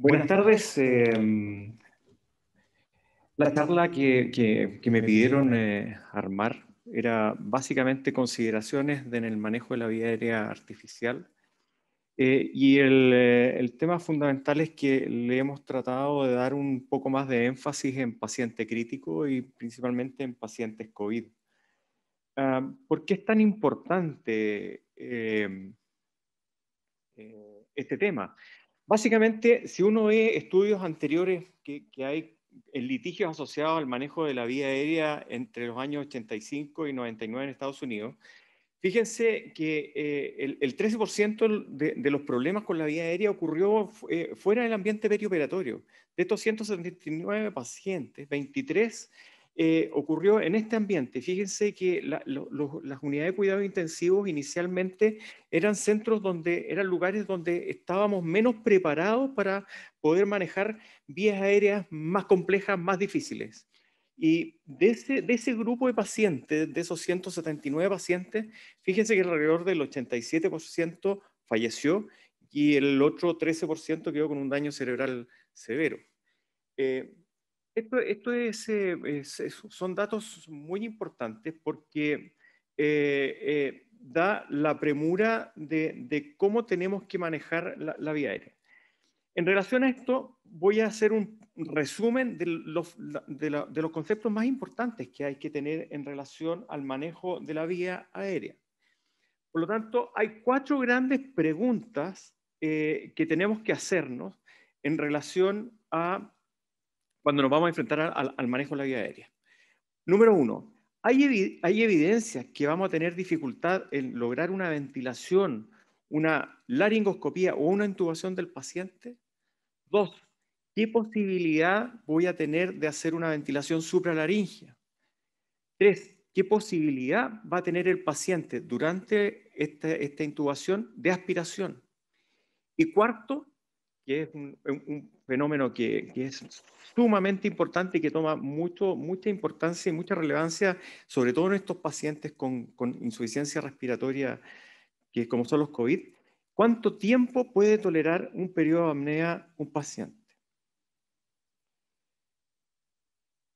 Buenas tardes. Eh, em, la charla que, me pidieron eh, armar era básicamente consideraciones en el manejo de la vía aérea artificial. Eh, y el, tema fundamental es que le hemos tratado de dar un poco más de énfasis en paciente crítico y principalmente en pacientes COVID. Ah, ¿Por qué es tan importante em, este tema? Básicamente, si uno ve estudios anteriores que, hay en litigios asociados al manejo de la vía aérea entre los años 85 y 99 en Estados Unidos, fíjense que eh, el, 13% de, los problemas con la vía aérea ocurrió eh, fuera del ambiente perioperatorio. De estos 179 pacientes, 23 eh, ocurrió en este ambiente. Fíjense que las unidades de cuidados intensivos inicialmente eran centros donde eran lugares donde estábamos menos preparados para poder manejar vías aéreas más complejas, más difíciles. Y de ese, grupo de pacientes, de esos 179 pacientes, fíjense que alrededor del 87% falleció y el otro 13% quedó con un daño cerebral severo. Eh, esto, eh, es, son datos muy importantes porque eh, eh, da la premura de, cómo tenemos que manejar la, vía aérea. En relación a esto, voy a hacer un resumen de los, de, los conceptos más importantes que hay que tener en relación al manejo de la vía aérea. Por lo tanto, hay cuatro grandes preguntas que tenemos que hacernos en relación a cuando nos vamos a enfrentar al, manejo de la vía aérea. Número uno, hay, evidencias que vamos a tener dificultad en lograr una ventilación, una laringoscopía o una intubación del paciente. Dos, ¿qué posibilidad voy a tener de hacer una ventilación supralaringea? Tres, ¿qué posibilidad va a tener el paciente durante esta, esta intubación de aspiración? Y cuarto, que es un, fenómeno que, es sumamente importante y que toma mucho, mucha importancia y mucha relevancia, sobre todo en estos pacientes con, insuficiencia respiratoria, que como son los COVID. ¿Cuánto tiempo puede tolerar un periodo de apnea un paciente?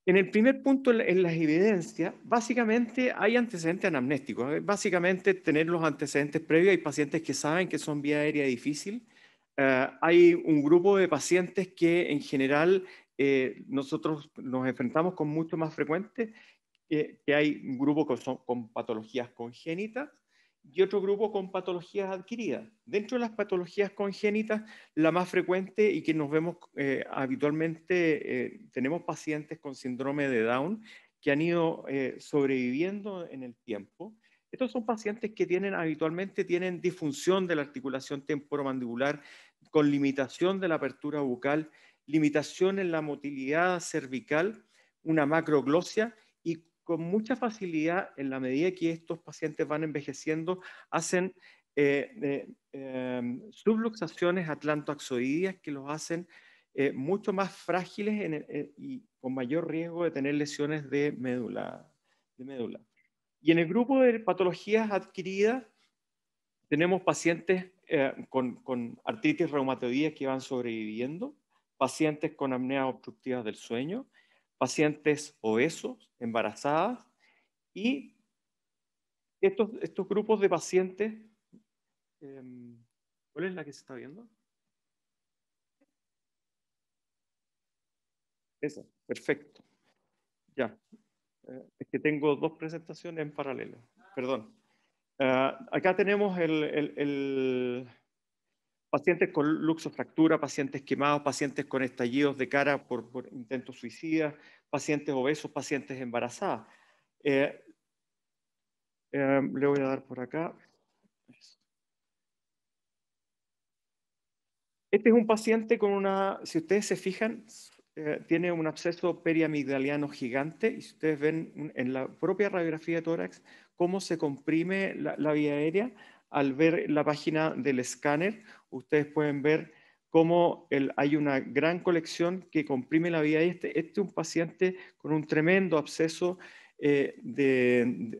En el primer punto, en las evidencias, básicamente hay antecedentes anamnésticos. Básicamente, tener los antecedentes previos. Hay pacientes que saben que son vía aérea difícil, eh, hay un grupo de pacientes que en general eh, nosotros nos enfrentamos con mucho más frecuente, que hay un grupo con, con patologías congénitas y otro grupo con patologías adquiridas. Dentro de las patologías congénitas, la más frecuente y que nos vemos eh, habitualmente, tenemos pacientes con síndrome de Down que han ido sobreviviendo en el tiempo estos son pacientes que habitualmente tienen disfunción de la articulación temporomandibular con limitación de la apertura bucal, limitación en la motilidad cervical, una macroglosia y con mucha facilidad, en la medida que estos pacientes van envejeciendo, hacen eh, eh, em, subluxaciones atlantoaxoidias que los hacen eh, mucho más frágiles y con mayor riesgo de tener lesiones De médula. Y en el grupo de patologías adquiridas tenemos pacientes eh, con, artritis reumatoidea que van sobreviviendo, pacientes con apnea obstructivas del sueño, pacientes obesos, embarazadas, y estos, grupos de pacientes, em, ¿cuál es la que se está viendo? Esa, perfecto. Ya, es que tengo dos presentaciones en paralelo, perdón. Ah, acá tenemos el, el, pacientes con luxofractura, pacientes quemados, pacientes con estallidos de cara por, intentos suicidas, pacientes obesos, pacientes embarazadas. Eh, eh, le voy a dar por acá. Este es un paciente con una, si ustedes se fijan, eh, tiene un absceso periamigdaliano gigante y si ustedes ven en la propia radiografía de tórax cómo se comprime la, vía aérea al ver la página del escáner, ustedes pueden ver cómo hay una gran colección que comprime la vía aérea. Este, este es un paciente con un tremendo absceso eh, de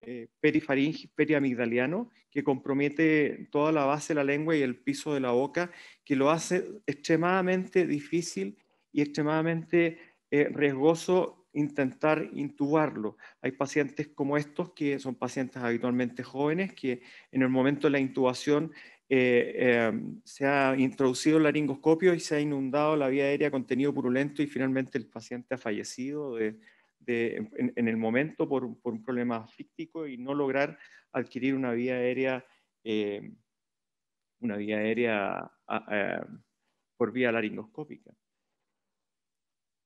eh, perifaringe, periamigdaliano, que compromete toda la base de la lengua y el piso de la boca, que lo hace extremadamente difícil y extremadamente eh, riesgoso intentar intubarlo. Hay pacientes como estos, que son pacientes habitualmente jóvenes, que en el momento de la intubación eh, em, se ha introducido el laringoscopio y se ha inundado la vía aérea con contenido purulento y finalmente el paciente ha fallecido en, el momento por, un problema asfíctico y no lograr adquirir una vía aérea, em, una vía aérea por vía laringoscópica.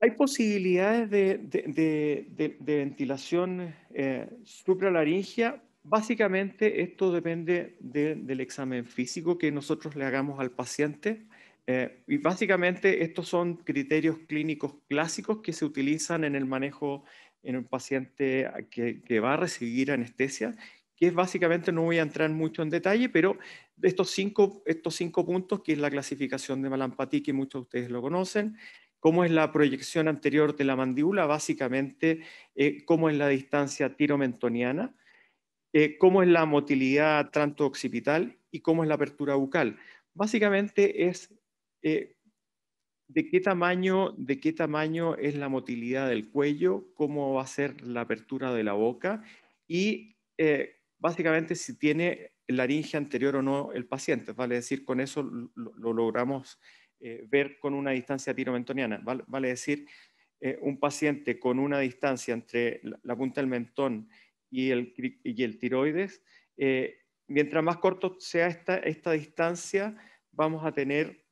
Hay posibilidades de, ventilación eh, supralaringia. Básicamente esto depende del examen físico que nosotros le hagamos al paciente. Eh, y básicamente estos son criterios clínicos clásicos que se utilizan en el manejo en un paciente que, va a recibir anestesia que es básicamente, no voy a entrar mucho en detalle, pero estos cinco, estos cinco puntos, que es la clasificación de Malampatí, que muchos de ustedes lo conocen, ¿Cómo es la proyección anterior de la mandíbula? Básicamente, eh, ¿cómo es la distancia tiromentoniana? Eh, ¿Cómo es la motilidad tranto-occipital? ¿Y cómo es la apertura bucal? Básicamente es eh, de qué tamaño, de qué tamaño es la motilidad del cuello, cómo va a ser la apertura de la boca y básicamente si tiene laringe anterior o no el paciente, es decir, con eso lo logramos eh, ver con una distancia tiromentoniana. Vale, decir, eh, un paciente con una distancia entre la, punta del mentón y el, y el tiroides, eh, mientras más corto sea esta, distancia, vamos a tener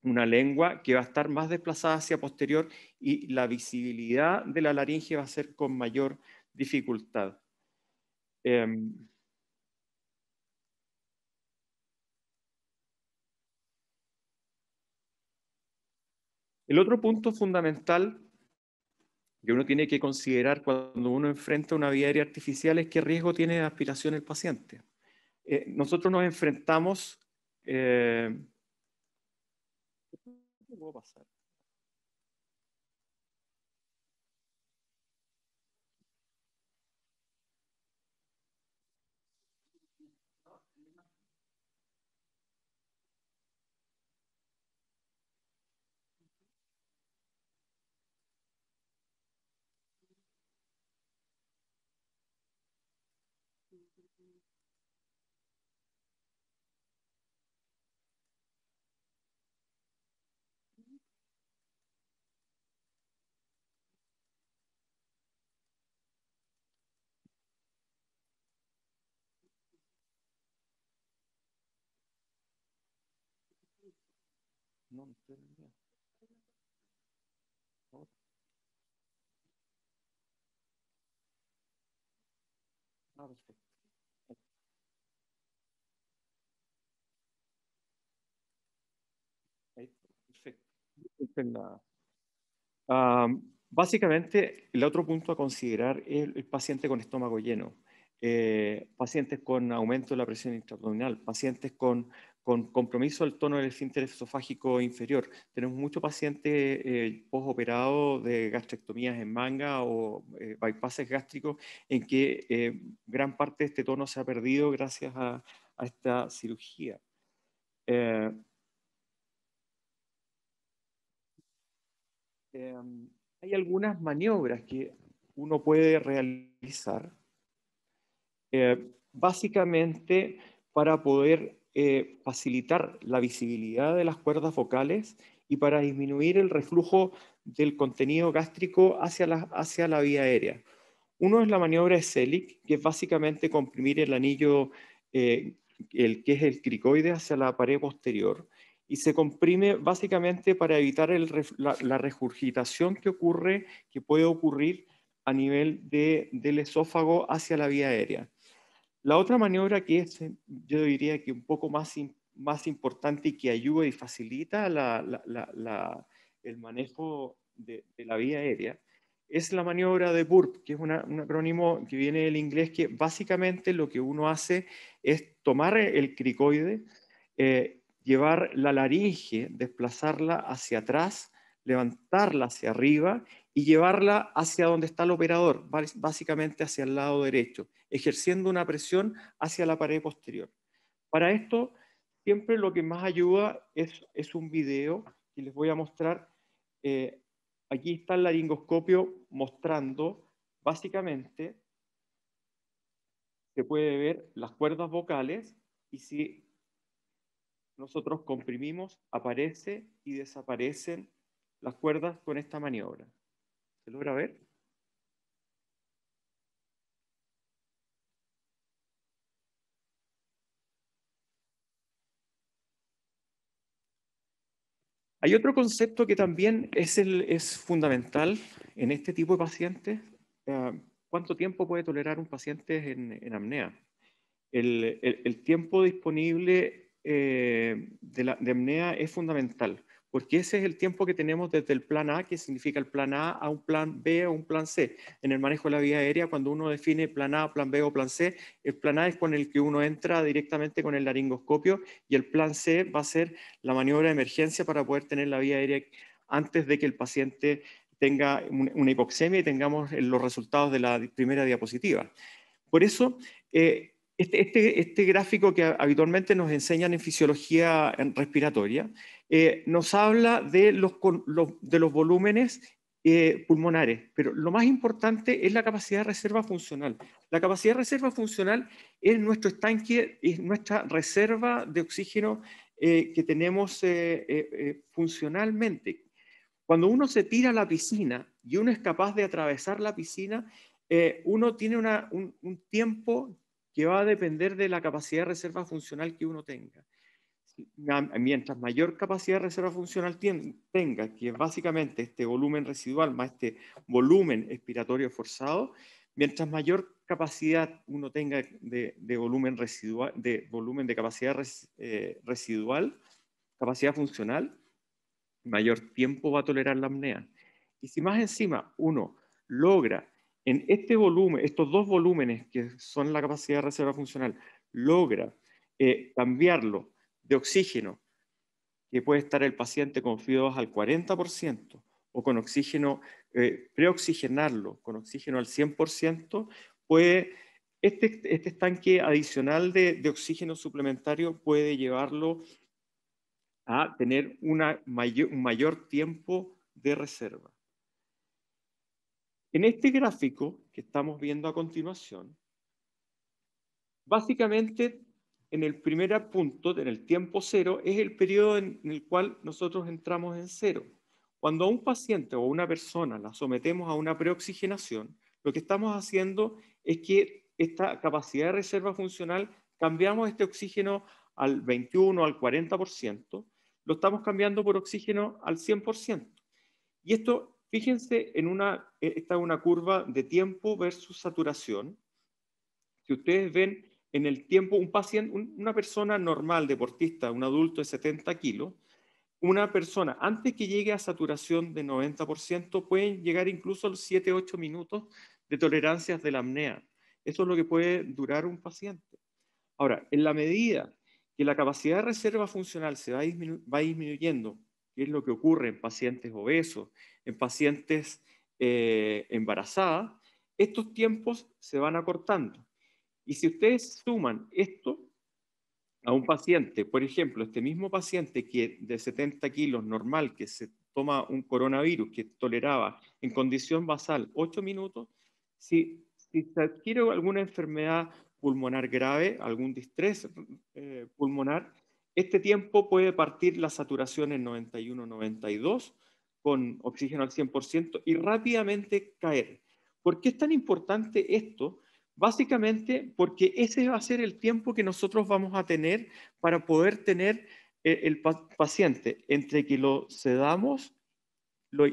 una lengua que va a estar más desplazada hacia posterior y la visibilidad de la laringe va a ser con mayor dificultad. Em, El otro punto fundamental que uno tiene que considerar cuando uno enfrenta una vía aérea artificial es qué riesgo tiene de aspiración el paciente. Eh, nosotros nos enfrentamos... Eh, ¿Qué puedo pasar? No, no estoy básicamente, el otro punto a considerar es el paciente con estómago lleno. Eh, pacientes con aumento de la presión intraabdominal, pacientes con con compromiso al tono del esfínter esofágico inferior. Tenemos muchos pacientes eh, posoperados de gastrectomías en manga o eh, bypasses gástricos en que eh, gran parte de este tono se ha perdido gracias a esta cirugía. Eh, em, hay algunas maniobras que uno puede realizar básicamente para poder eh, facilitar la visibilidad de las cuerdas vocales y para disminuir el reflujo del contenido gástrico hacia la, hacia la vía aérea. Uno es la maniobra Selig, que es básicamente comprimir el anillo, eh, el, que es el cricoide, hacia la pared posterior, y se comprime básicamente para evitar la, la, regurgitación que ocurre, que puede ocurrir a nivel del esófago hacia la vía aérea. La otra maniobra que es, eh, yo diría que un poco más, más importante y que ayuda y facilita el manejo de, la vía aérea es la maniobra de BURP, que es un acrónimo que viene del inglés que básicamente lo que uno hace es tomar el cricoide, eh, llevar la laringe, desplazarla hacia atrás, levantarla hacia arriba y llevarla hacia donde está el operador, básicamente hacia el lado derecho, ejerciendo una presión hacia la pared posterior. Para esto, siempre lo que más ayuda es, un video que les voy a mostrar. Eh, aquí está el laringoscopio mostrando, básicamente, se puede ver las cuerdas vocales y si nosotros comprimimos, aparece y desaparecen las cuerdas con esta maniobra. ¿Se logra ver? Hay otro concepto que también es, fundamental en este tipo de pacientes. Eh, ¿Cuánto tiempo puede tolerar un paciente en, en apnea? El, tiempo disponible eh, de, la, de apnea es fundamental porque ese es el tiempo que tenemos desde el plan A, que significa el plan A, a un plan B o un plan C. En el manejo de la vía aérea, cuando uno define plan A, plan B o plan C, el plan A es con el que uno entra directamente con el laringoscopio y el plan C va a ser la maniobra de emergencia para poder tener la vía aérea antes de que el paciente tenga una hipoxemia y tengamos eh, los resultados de la primera diapositiva. Por eso, eh, este, este, este, gráfico que habitualmente nos enseñan en fisiología respiratoria eh, nos habla de los, volúmenes eh, pulmonares, pero lo más importante es la capacidad de reserva funcional. La capacidad de reserva funcional es nuestro tanque, es nuestra reserva de oxígeno eh, que tenemos funcionalmente. Cuando uno se tira a la piscina y uno es capaz de atravesar la piscina, uno tiene un tiempo que va a depender de la capacidad de reserva funcional que uno tenga mientras mayor capacidad de reserva funcional tenga, que es básicamente este volumen residual más este volumen expiratorio forzado, mientras mayor capacidad uno tenga de, volumen, residual, de volumen de capacidad eh, residual, capacidad funcional, mayor tiempo va a tolerar la apnea. Y si más encima uno logra en este volumen, estos dos volúmenes que son la capacidad de reserva funcional, logra eh, cambiarlo de oxígeno, que puede estar el paciente con FIO2 al 40% o con oxígeno, eh, preoxigenarlo con oxígeno al 100%, puede, este, este estanque adicional de, oxígeno suplementario puede llevarlo a tener una mayor, un mayor tiempo de reserva. En este gráfico que estamos viendo a continuación, básicamente en el primer punto, en el tiempo cero, es el periodo en, el cual nosotros entramos en cero. Cuando a un paciente o a una persona la sometemos a una preoxigenación, lo que estamos haciendo es que esta capacidad de reserva funcional, cambiamos este oxígeno al 21, al 40%, lo estamos cambiando por oxígeno al 100%. Y esto, fíjense, en una, esta es una curva de tiempo versus saturación. que ustedes ven, en el tiempo, un paciente, una persona normal, deportista, un adulto de 70 kilos, una persona antes que llegue a saturación de 90% pueden llegar incluso a los 7-8 minutos de tolerancias de la apnea. Eso es lo que puede durar un paciente. Ahora, en la medida que la capacidad de reserva funcional se va, disminuyendo, que es lo que ocurre en pacientes obesos, en pacientes eh, embarazadas, estos tiempos se van acortando. Y si ustedes suman esto a un paciente, por ejemplo, este mismo paciente que de 70 kilos normal, que se toma un coronavirus que toleraba en condición basal 8 minutos, si, se adquiere alguna enfermedad pulmonar grave, algún distrés eh, pulmonar, este tiempo puede partir la saturación en 91-92 con oxígeno al 100% y rápidamente caer. ¿Por qué es tan importante esto? Básicamente porque ese va a ser el tiempo que nosotros vamos a tener para poder tener eh, el, paciente entre que lo sedamos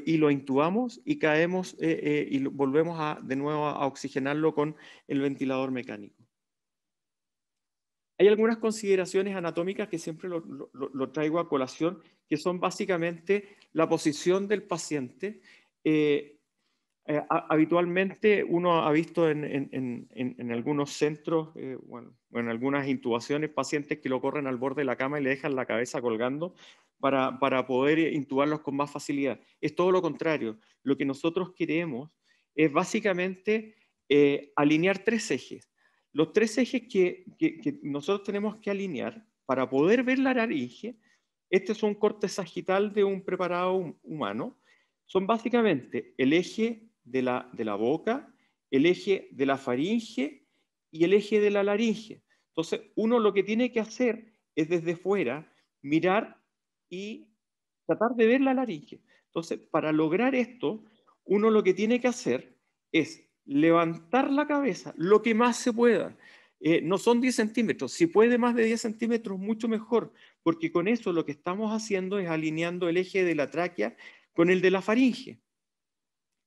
y lo intubamos y caemos eh, eh, y volvemos de nuevo a, oxigenarlo con el ventilador mecánico. Hay algunas consideraciones anatómicas que siempre lo, traigo a colación, que son básicamente la posición del paciente, eh, habitualmente uno ha visto en, algunos centros, eh, en algunas intubaciones, pacientes que lo corren al borde de la cama y le dejan la cabeza colgando para, para poder intubarlos con más facilidad. Es todo lo contrario. Lo que nosotros queremos es básicamente eh, alinear tres ejes. Los tres ejes que, que, nosotros tenemos que alinear para poder ver la laringe, este es un corte sagital de un preparado humano, son básicamente el eje de la, boca, el eje de la faringe y el eje de la laringe. Entonces, uno lo que tiene que hacer es desde fuera mirar y tratar de ver la laringe. Entonces, para lograr esto, uno lo que tiene que hacer es levantar la cabeza lo que más se pueda. Eh, no son 10 centímetros, si puede más de 10 centímetros, mucho mejor, porque con eso lo que estamos haciendo es alineando el eje de la tráquea con el de la faringe.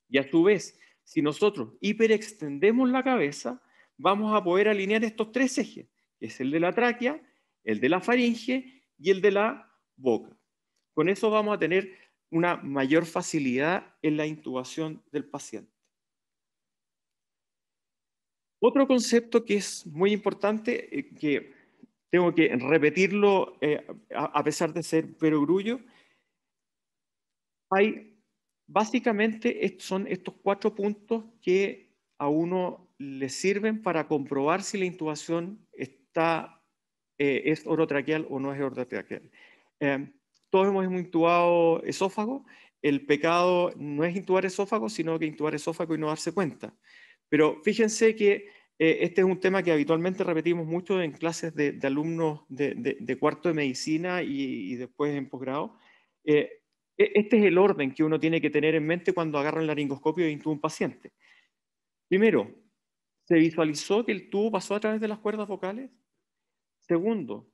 Y a su vez, si nosotros hiperextendemos la cabeza, vamos a poder alinear estos tres ejes, que es el de la tráquea, el de la faringe y el de la boca. Con eso vamos a tener una mayor facilidad en la intubación del paciente. Otro concepto que es muy importante, eh, que tengo que repetirlo eh, a, a, pesar de ser perogrullo, hay Básicamente son estos cuatro puntos que a uno le sirven para comprobar si la intubación está, eh, es orotraqueal o no es orotraqueal. Eh, todos hemos intubado esófago. El pecado no es intubar esófago, sino que intubar esófago y no darse cuenta. Pero fíjense que eh, este es un tema que habitualmente repetimos mucho en clases de, alumnos de, cuarto de medicina y, después en posgrado. Eh, e-, este es el orden que uno tiene que tener en mente cuando agarra el laringoscopio e intuba un paciente. Primero, ¿se visualizó que el tubo pasó a través de las cuerdas vocales? Segundo,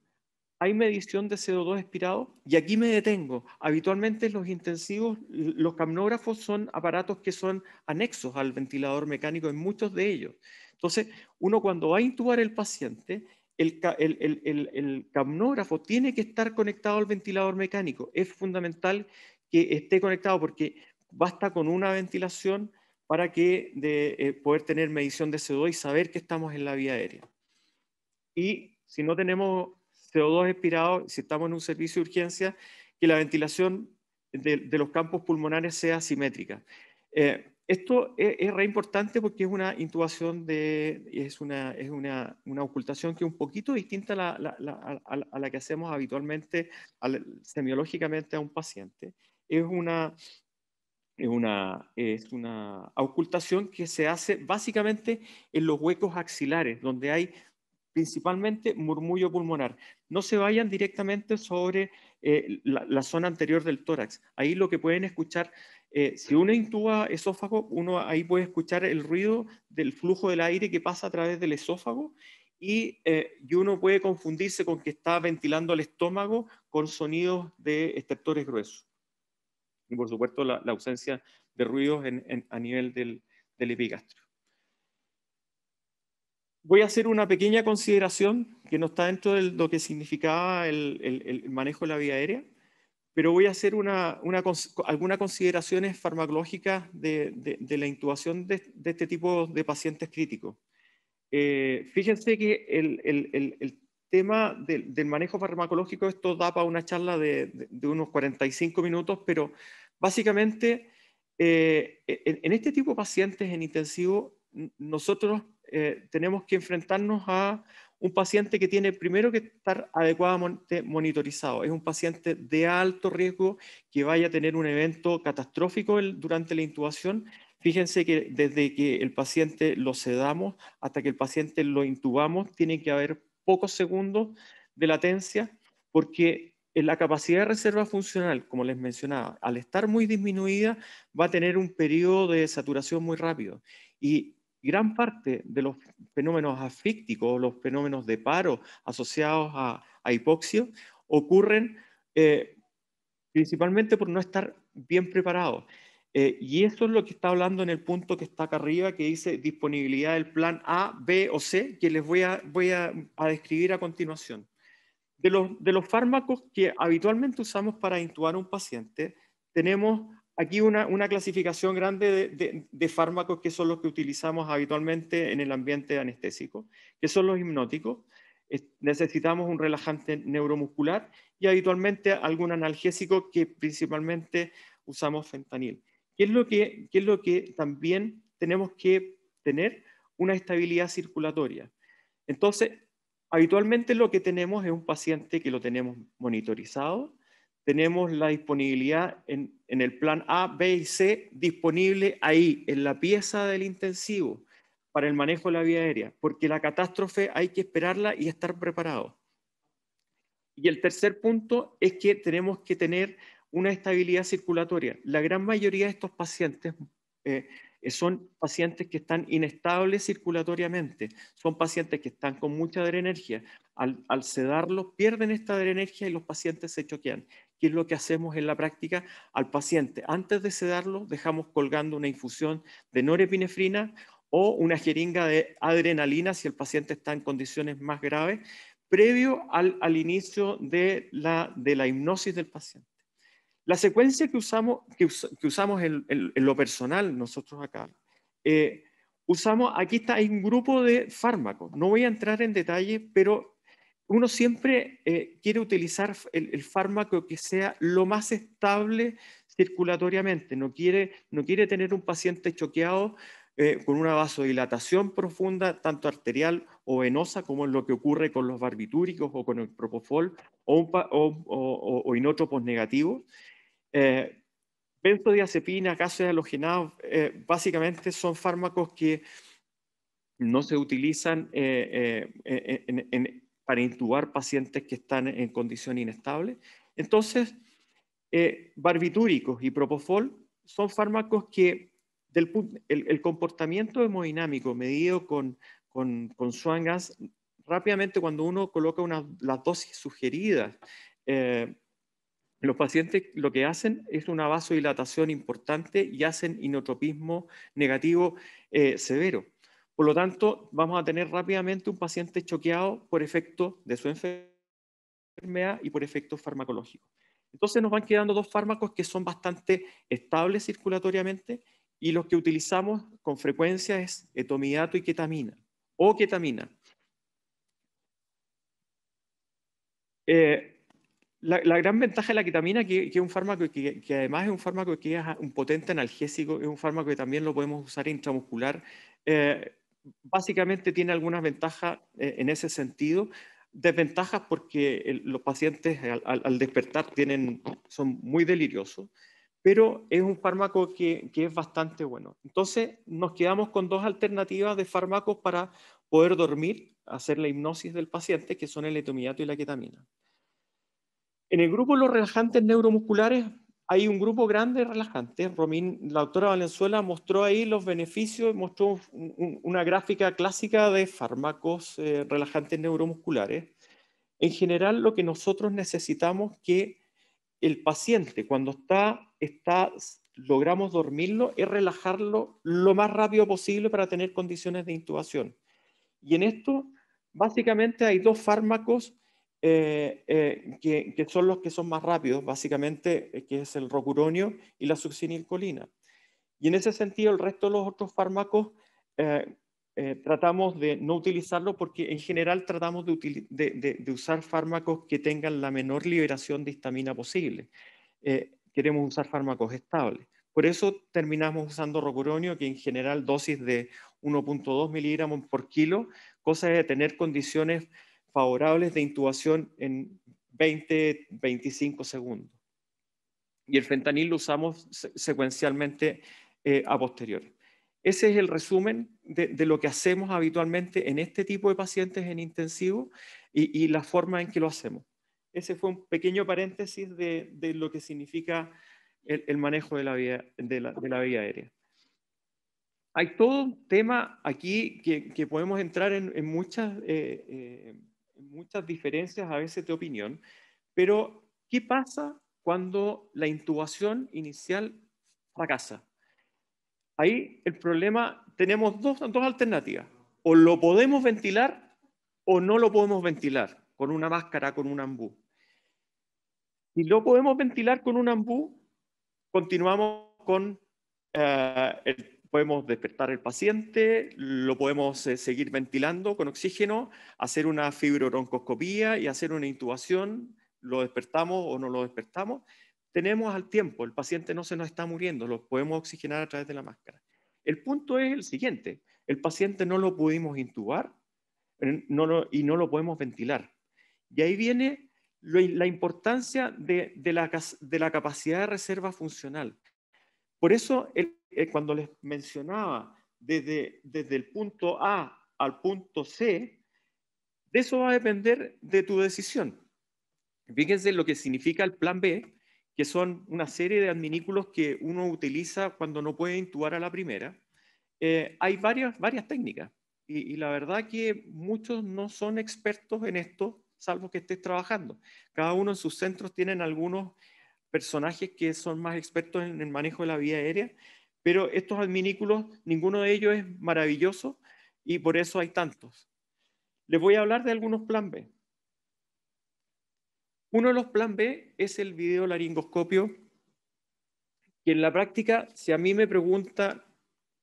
¿hay medición de CO2 expirado? Y aquí me detengo. Habitualmente los intensivos, los camnógrafos son aparatos que son anexos al ventilador mecánico en muchos de ellos. Entonces, uno cuando va a intubar el paciente, el, camnógrafo tiene que estar conectado al ventilador mecánico. Es fundamental que esté conectado porque basta con una ventilación para que de, eh, poder tener medición de CO2 y saber que estamos en la vía aérea. Y si no tenemos CO2 expirado, si estamos en un servicio de urgencia, que la ventilación de, los campos pulmonares sea simétrica. Eh, esto e, es, re importante porque es una intubación de, es una, es una, una ocultación que es un poquito distinta a la, a, la que hacemos habitualmente semiológicamente a un paciente. Es una, es una, es una ocultación que se hace básicamente en los huecos axilares, donde hay principalmente murmullo pulmonar. No se vayan directamente sobre eh, la, la, zona anterior del tórax. Ahí lo que pueden escuchar eh, si uno intuba esófago, uno ahí puede escuchar el ruido del flujo del aire que pasa a través del esófago y, eh, uno puede confundirse con que está ventilando el estómago con sonidos de estertores gruesos. Y por supuesto la, ausencia de ruidos a nivel del, epigastro. Voy a hacer una pequeña consideración que no está dentro de lo que significaba el manejo de la vía aérea pero voy a hacer algunas consideraciones farmacológicas de, la intubación de, este tipo de pacientes críticos. Eh, fíjense que el, tema del, manejo farmacológico, esto da para una charla de, unos 45 minutos, pero básicamente eh, en, este tipo de pacientes en intensivo, nosotros eh, tenemos que enfrentarnos a un paciente que tiene primero que estar adecuadamente monitorizado. Es un paciente de alto riesgo que vaya a tener un evento catastrófico durante la intubación. Fíjense que desde que el paciente lo sedamos hasta que el paciente lo intubamos, tiene que haber pocos segundos de latencia porque la capacidad de reserva funcional, como les mencionaba, al estar muy disminuida, va a tener un periodo de saturación muy rápido. Y gran parte de los fenómenos asfícticos, los fenómenos de paro asociados a, a hipoxia, ocurren eh, principalmente por no estar bien preparados. Eh, y eso es lo que está hablando en el punto que está acá arriba, que dice disponibilidad del plan A, B o C, que les voy a, voy a, describir a continuación. De los, de los fármacos que habitualmente usamos para intubar a un paciente, tenemos aquí una, clasificación grande de, fármacos que son los que utilizamos habitualmente en el ambiente anestésico, que son los hipnóticos. necesitamos un relajante neuromuscular y habitualmente algún analgésico que principalmente usamos fentanil. qué es lo que también tenemos que tener? Una estabilidad circulatoria. Entonces, habitualmente lo que tenemos es un paciente que lo tenemos monitorizado, tenemos la disponibilidad en, el plan A, B y C disponible ahí, en la pieza del intensivo, para el manejo de la vía aérea, porque la catástrofe hay que esperarla y estar preparado. Y el tercer punto es que tenemos que tener una estabilidad circulatoria. La gran mayoría de estos pacientes eh, son pacientes que están inestables circulatoriamente, son pacientes que están con mucha adrenergia, al, sedarlo, pierden esta adrenergia y los pacientes se choquean. ¿Qué es lo que hacemos en la práctica? Al paciente, antes de sedarlo, dejamos colgando una infusión de norepinefrina o una jeringa de adrenalina si el paciente está en condiciones más graves, previo al, inicio de la, de la hipnosis del paciente. La secuencia que usamos, que, usamos en, lo personal, nosotros acá, eh, usamos, aquí está, hay un grupo de fármacos. No voy a entrar en detalle, pero uno siempre eh, quiere utilizar el, fármaco que sea lo más estable circulatoriamente, no quiere, no quiere tener un paciente choqueado eh, con una vasodilatación profunda, tanto arterial o venosa, como es lo que ocurre con los barbitúricos o con el propofol o, inótropos negativos. Eh, benzodiazepina, casos halogenados, eh, básicamente son fármacos que no se utilizan en, para intubar pacientes que están en condición inestable. Entonces, eh, barbitúricos y propofol son fármacos que del, el, comportamiento hemodinámico medido con, con, rápidamente cuando uno coloca una, las dosis sugeridas, eh, los pacientes lo que hacen es una vasodilatación importante y hacen inotropismo negativo eh, severo. Por lo tanto, vamos a tener rápidamente un paciente choqueado por efecto de su enfermedad y por efectos farmacológicos. Entonces nos van quedando dos fármacos que son bastante estables circulatoriamente y los que utilizamos con frecuencia es etomidato y ketamina o ketamina. Eh, la, gran ventaja de la ketamina, que, es un fármaco que, además es un fármaco que es un potente analgésico, es un fármaco que también lo podemos usar intramuscular, eh, básicamente tiene algunas ventajas eh, en ese sentido. Desventajas porque eh, los pacientes al, despertar tienen, son muy deliriosos, pero es un fármaco que, que, es bastante bueno. Entonces nos quedamos con dos alternativas de fármacos para poder dormir, hacer la hipnosis del paciente, que son el etomidato y la ketamina. En el grupo de los relajantes neuromusculares hay un grupo grande relajante. Romín, la doctora Valenzuela mostró ahí los beneficios, mostró una gráfica clásica de fármacos eh, relajantes neuromusculares. En general, lo que nosotros necesitamos que el paciente, cuando está, está logramos dormirlo, es relajarlo lo más rápido posible para tener condiciones de intubación. Y en esto, básicamente hay dos fármacos eh, eh, que, son los que son más rápidos, básicamente, eh, que es el rocuronio y la succinilcolina. Y en ese sentido, el resto de los otros fármacos tratamos de no utilizarlo porque en general tratamos de, de, usar fármacos que tengan la menor liberación de histamina posible. queremos usar fármacos estables. Por eso terminamos usando rocuronio, que en general dosis de 1.2 miligramos por kilo, cosa de tener condiciones favorables de intubación en 20, 25 segundos. Y el fentanil lo usamos secuencialmente eh, a posteriori. Ese es el resumen de, lo que hacemos habitualmente en este tipo de pacientes en intensivo y, la forma en que lo hacemos. Ese fue un pequeño paréntesis de, lo que significa el, manejo de la, vía, de la, vía aérea. Hay todo un tema aquí que, podemos entrar en, muchas... Eh, eh, muchas diferencias a veces de opinión, pero ¿qué pasa cuando la intubación inicial fracasa? Ahí el problema, tenemos dos, dos alternativas, o lo podemos ventilar o no lo podemos ventilar con una máscara, con un ambú. Si lo podemos ventilar con un ambú, continuamos con eh, el podemos despertar al paciente, lo podemos eh, seguir ventilando con oxígeno, hacer una fibroroncoscopía y hacer una intubación, lo despertamos o no lo despertamos. Tenemos al tiempo, el paciente no se nos está muriendo, lo podemos oxigenar a través de la máscara. El punto es el siguiente, el paciente no lo pudimos intubar no y no lo podemos ventilar. Y ahí viene la importancia de, de, la, de la capacidad de reserva funcional. Por eso el eh, cuando les mencionaba desde, desde el punto A al punto C, de eso va a depender de tu decisión. Fíjense lo que significa el plan B, que son una serie de adminículos que uno utiliza cuando no puede intubar a la primera. Eh, hay varias, varias técnicas y, y, la verdad que muchos no son expertos en esto, salvo que estés trabajando. Cada uno en sus centros tienen algunos personajes que son más expertos en el manejo de la vía aérea pero estos adminículos, ninguno de ellos es maravilloso y por eso hay tantos. Les voy a hablar de algunos plan B. Uno de los plan B es el video laringoscopio, que en la práctica, si a mí me pregunta,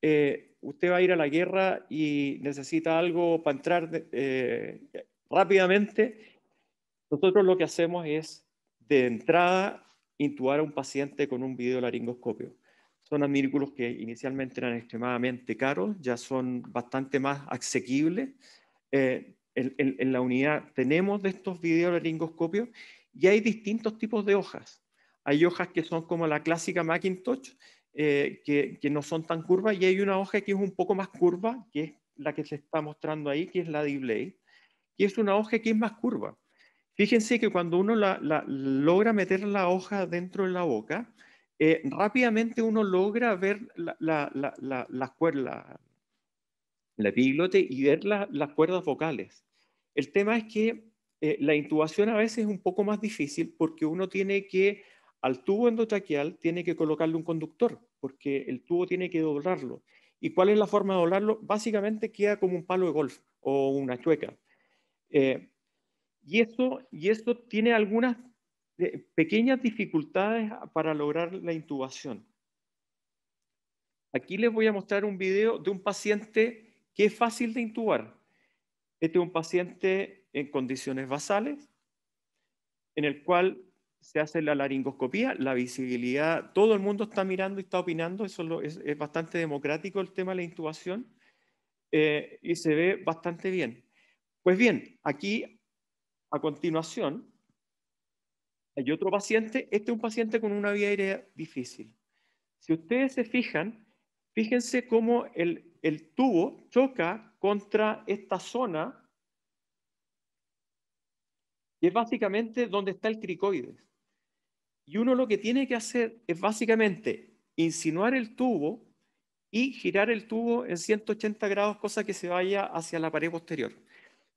eh, usted va a ir a la guerra y necesita algo para entrar eh, rápidamente, nosotros lo que hacemos es, de entrada, intubar a un paciente con un video laringoscopio son adminículos que inicialmente eran extremadamente caros, ya son bastante más asequibles. Eh, en, la unidad tenemos de estos videolaringoscopios y hay distintos tipos de hojas. Hay hojas que son como la clásica Macintosh, eh, que, que, no son tan curvas, y hay una hoja que es un poco más curva, que es la que se está mostrando ahí, que es la D-Blade, que es una hoja que es más curva. Fíjense que cuando uno la, logra meter la hoja dentro de la boca, eh, rápidamente uno logra ver la, la, la, la y ver las cuerdas vocales. El tema es que eh, la intubación a veces es un poco más difícil porque uno tiene que, al tubo endotraqueal, tiene que colocarle un conductor, porque el tubo tiene que doblarlo. ¿Y cuál es la forma de doblarlo? Básicamente queda como un palo de golf o una chueca. Eh, y, eso y tiene algunas pequeñas dificultades para lograr la intubación. Aquí les voy a mostrar un video de un paciente que es fácil de intubar. Este es un paciente en condiciones basales, en el cual se hace la laringoscopía, la visibilidad, todo el mundo está mirando y está opinando, eso es, bastante democrático el tema de la intubación, eh, y se ve bastante bien. Pues bien, aquí a continuación hay otro paciente, este es un paciente con una vía aérea difícil. Si ustedes se fijan, fíjense cómo el, tubo choca contra esta zona, que es básicamente donde está el cricoides. Y uno lo que tiene que hacer es básicamente insinuar el tubo y girar el tubo en 180 grados, cosa que se vaya hacia la pared posterior.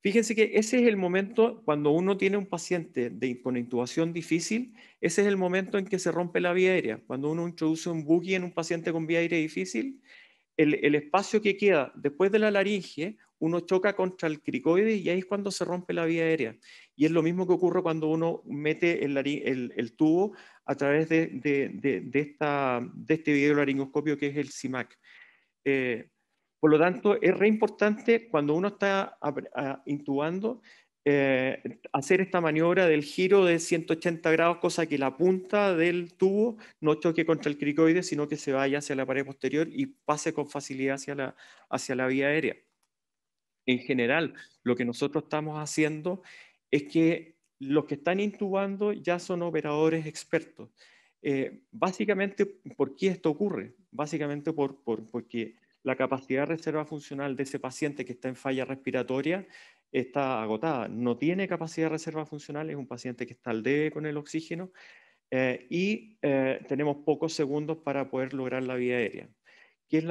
Fíjense que ese es el momento cuando uno tiene un paciente de, con intubación difícil, ese es el momento en que se rompe la vía aérea. Cuando uno introduce un buggy en un paciente con vía aérea difícil, el, espacio que queda después de la laringe, uno choca contra el cricoide y ahí es cuando se rompe la vía aérea. Y es lo mismo que ocurre cuando uno mete el, tubo a través de, esta, de, este video laringoscopio que es el CIMAC. Por lo tanto, es re importante cuando uno está intubando eh, hacer esta maniobra del giro de 180 grados, cosa que la punta del tubo no choque contra el cricoide, sino que se vaya hacia la pared posterior y pase con facilidad hacia la, hacia la vía aérea. En general, lo que nosotros estamos haciendo es que los que están intubando ya son operadores expertos. Eh, básicamente, ¿por qué esto ocurre? Básicamente por, por porque la capacidad de reserva funcional de ese paciente que está en falla respiratoria está agotada. No tiene capacidad de reserva funcional, es un paciente que está al debe con el oxígeno eh, y eh, tenemos pocos segundos para poder lograr la vía aérea. ¿Qué es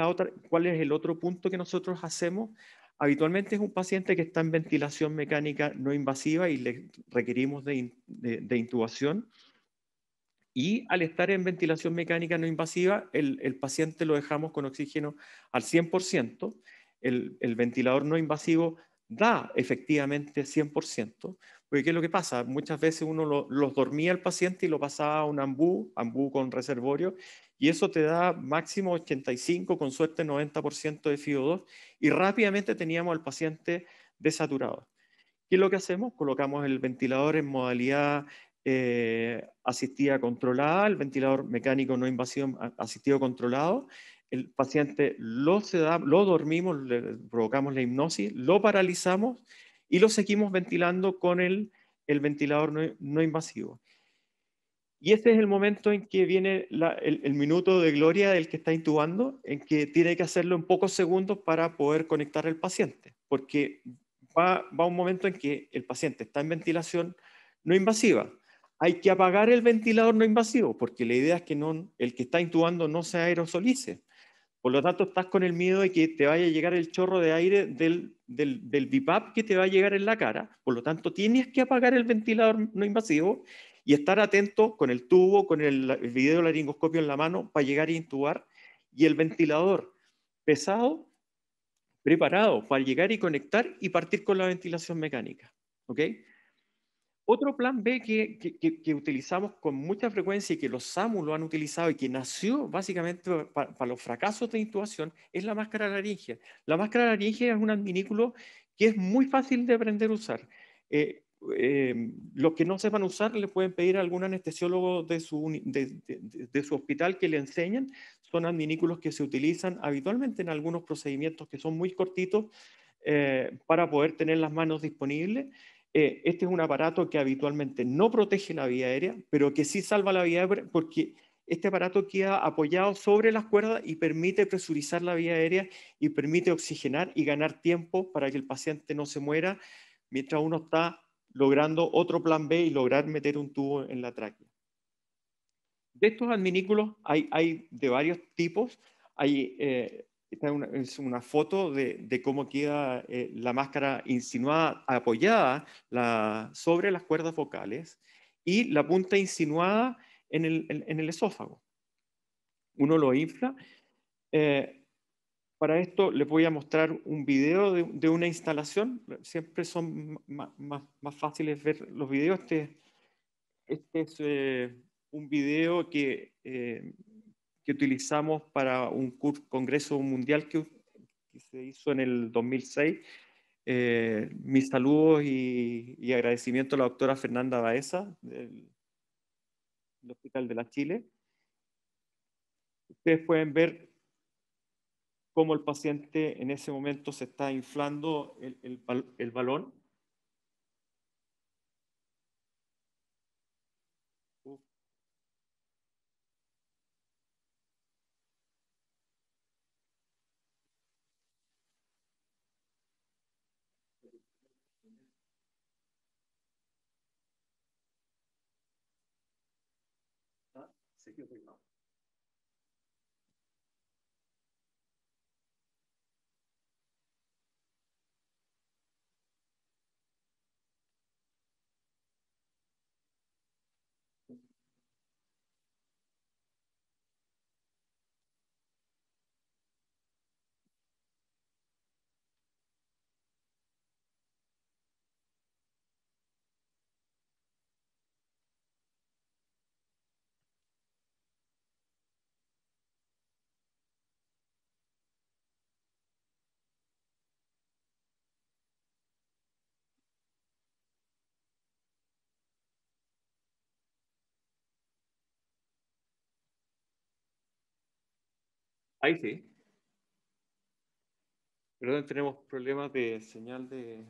¿Cuál es el otro punto que nosotros hacemos? Habitualmente es un paciente que está en ventilación mecánica no invasiva y le requerimos de intubación y al estar en ventilación mecánica no invasiva, el, paciente lo dejamos con oxígeno al 100%. El, ventilador no invasivo da efectivamente 100%. Porque ¿qué es lo que pasa? Muchas veces uno los dormía al paciente y lo pasaba a un ambú, ambú con reservorio, y eso te da máximo 85, con suerte 90% de FIO2, y rápidamente teníamos al paciente desaturado. ¿Qué es lo que hacemos? Colocamos el ventilador en modalidad eh, asistía controlada, el ventilador mecánico no invasivo asistido controlado, el paciente lo, lo dormimos, le provocamos la hipnosis, lo paralizamos y lo seguimos ventilando con el, ventilador no, invasivo. Y este es el momento en que viene el, minuto de gloria del que está intubando, en que tiene que hacerlo en pocos segundos para poder conectar al paciente, porque va un momento en que el paciente está en ventilación no invasiva, hay que apagar el ventilador no invasivo, porque la idea es que el que está intubando no se aerosolice. Por lo tanto, estás con el miedo de que te vaya a llegar el chorro de aire del, del, que te va a llegar en la cara. Por lo tanto, tienes que apagar el ventilador no invasivo y estar atento con el tubo, con el, el video laringoscopio en la mano para llegar a intubar y el ventilador pesado preparado para llegar y conectar y partir con la ventilación mecánica. ¿ok?, otro plan B que, utilizamos con mucha frecuencia y que los SAMU lo han utilizado y que nació básicamente para, los fracasos de intubación es la máscara laringea. La máscara laringe es un adminículo que es muy fácil de aprender a usar. Eh, eh, los que no sepan usar le pueden pedir a algún anestesiólogo de su, su hospital que le enseñen. Son adminículos que se utilizan habitualmente en algunos procedimientos que son muy cortitos eh, para poder tener las manos disponibles. Eh, este es un aparato que habitualmente no protege la vía aérea, pero que sí salva la vía aérea porque este aparato queda apoyado sobre las cuerdas y permite presurizar la vía aérea y permite oxigenar y ganar tiempo para que el paciente no se muera mientras uno está logrando otro plan B y lograr meter un tubo en la tráquea. De estos adminículos hay, de varios tipos. Hay eh, esta es una, foto de, de, cómo queda eh, la máscara insinuada, apoyada la, sobre las cuerdas vocales y la punta insinuada en el, en, el esófago. Uno lo infla. Eh, para esto les voy a mostrar un video de, de una instalación. Siempre son más, más, fáciles ver los videos. Este, este es eh, un video que utilizamos para un congreso mundial que, se hizo en el 2006. Eh, mis saludos y, agradecimiento a la doctora Fernanda Baeza del, Hospital de la Chile. Ustedes pueden ver cómo el paciente en ese momento se está inflando el, el balón 就会了。Ahí sí. Perdón, tenemos problemas de señal de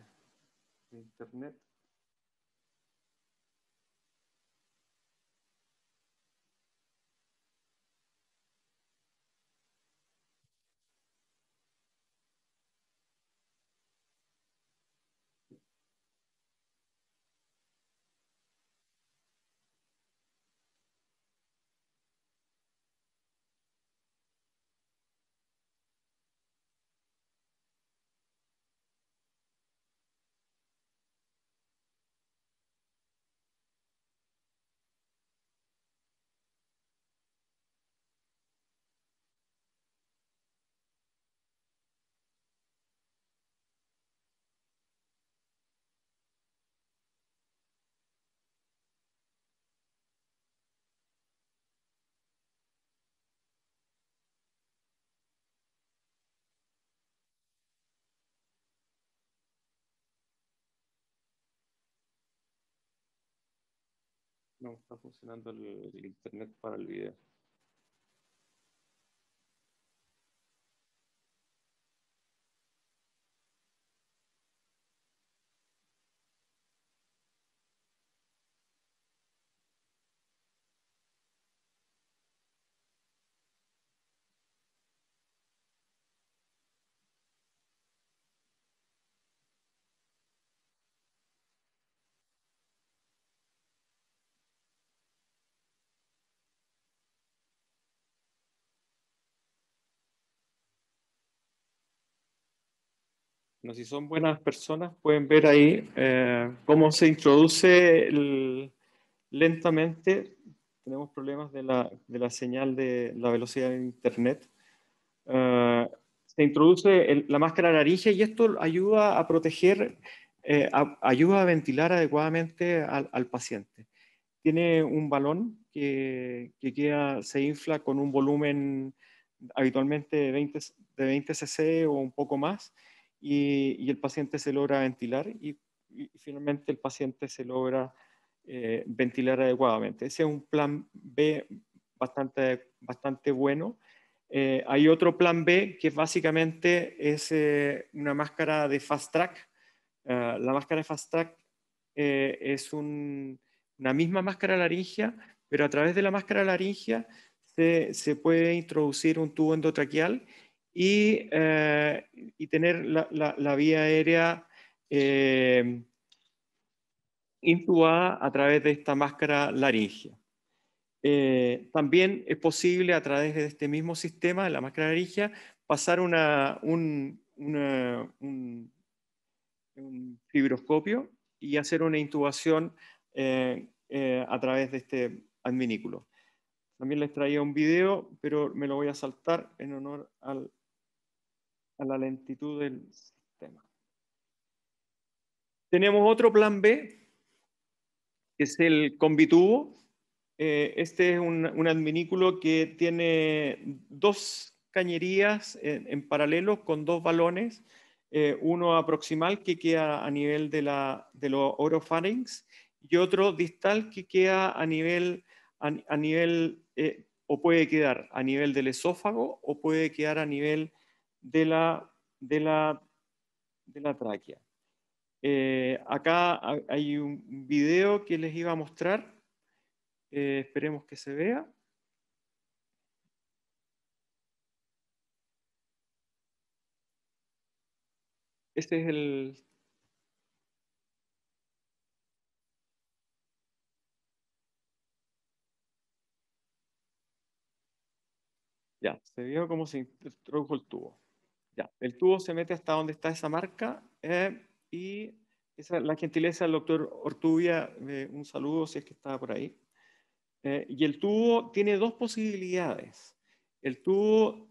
internet. No está funcionando el, internet para el video. si son buenas personas, pueden ver ahí eh, cómo se introduce lentamente. Tenemos problemas de la, señal de la velocidad de Internet. Eh, se introduce la máscara nariz y esto ayuda a proteger, eh, ayuda a ventilar adecuadamente al, paciente. Tiene un balón que, que se infla con un volumen habitualmente de 20, de 20 cc o un poco más y, el paciente se logra ventilar y, finalmente el paciente se logra eh, ventilar adecuadamente. Ese es un plan B bastante, bastante bueno. Eh, hay otro plan B que básicamente es eh, una máscara de fast track. Ah, la máscara de fast track es una misma máscara laringia, pero a través de la máscara laringia se, se puede introducir un tubo endotraqueal eh, y, tener la, vía aérea eh, intubada a través de esta máscara laringia. Eh, también es posible a través de este mismo sistema, la máscara laringia, pasar una, un, fibroscopio y hacer una intubación a través de este adminículo. También les traía un video, pero me lo voy a saltar en honor al a la lentitud del sistema. Tenemos otro plan B, que es el convitubo. Eh, este es un, un, adminículo que tiene dos cañerías en, paralelo con dos balones, eh, uno aproximal que queda a nivel de, la, de los orofarynx y otro distal que queda a nivel, nivel eh, o puede quedar a nivel del esófago o puede quedar a nivel de la, de la, tráquea. Eh, acá hay un video que les iba a mostrar. Eh, esperemos que se vea. Este es el... Ya, se vio cómo se introdujo el tubo el tubo se mete hasta donde está esa marca eh, y la gentileza del doctor Ortubia, eh, un saludo si es que está por ahí. Eh, y el tubo tiene dos posibilidades. El tubo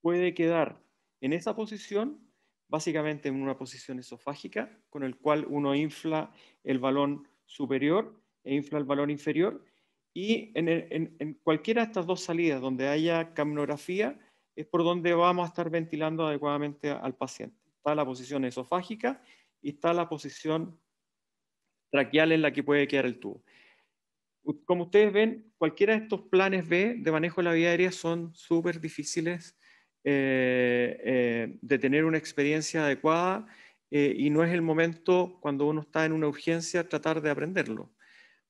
puede quedar en esa posición, básicamente en una posición esofágica, con el cual uno infla el balón superior e infla el balón inferior. Y en, en cualquiera de estas dos salidas donde haya camnografía, es por donde vamos a estar ventilando adecuadamente al paciente. Está la posición esofágica y está la posición traqueal en la que puede quedar el tubo. Como ustedes ven, cualquiera de estos planes B de manejo de la vía aérea son súper difíciles eh, eh, de tener una experiencia adecuada eh, y no es el momento cuando uno está en una urgencia tratar de aprenderlo.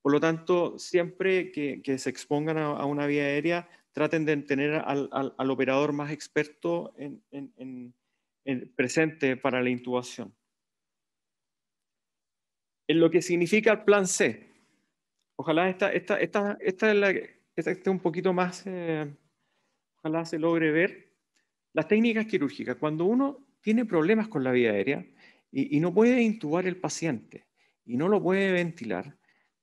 Por lo tanto, siempre que, se expongan a una vía aérea, traten de tener al, operador más experto en, presente para la intubación. En lo que significa el plan C, ojalá esta, un poquito más, eh, ojalá se logre ver. Las técnicas quirúrgicas, cuando uno tiene problemas con la vía aérea y, y no puede intubar el paciente y no lo puede ventilar,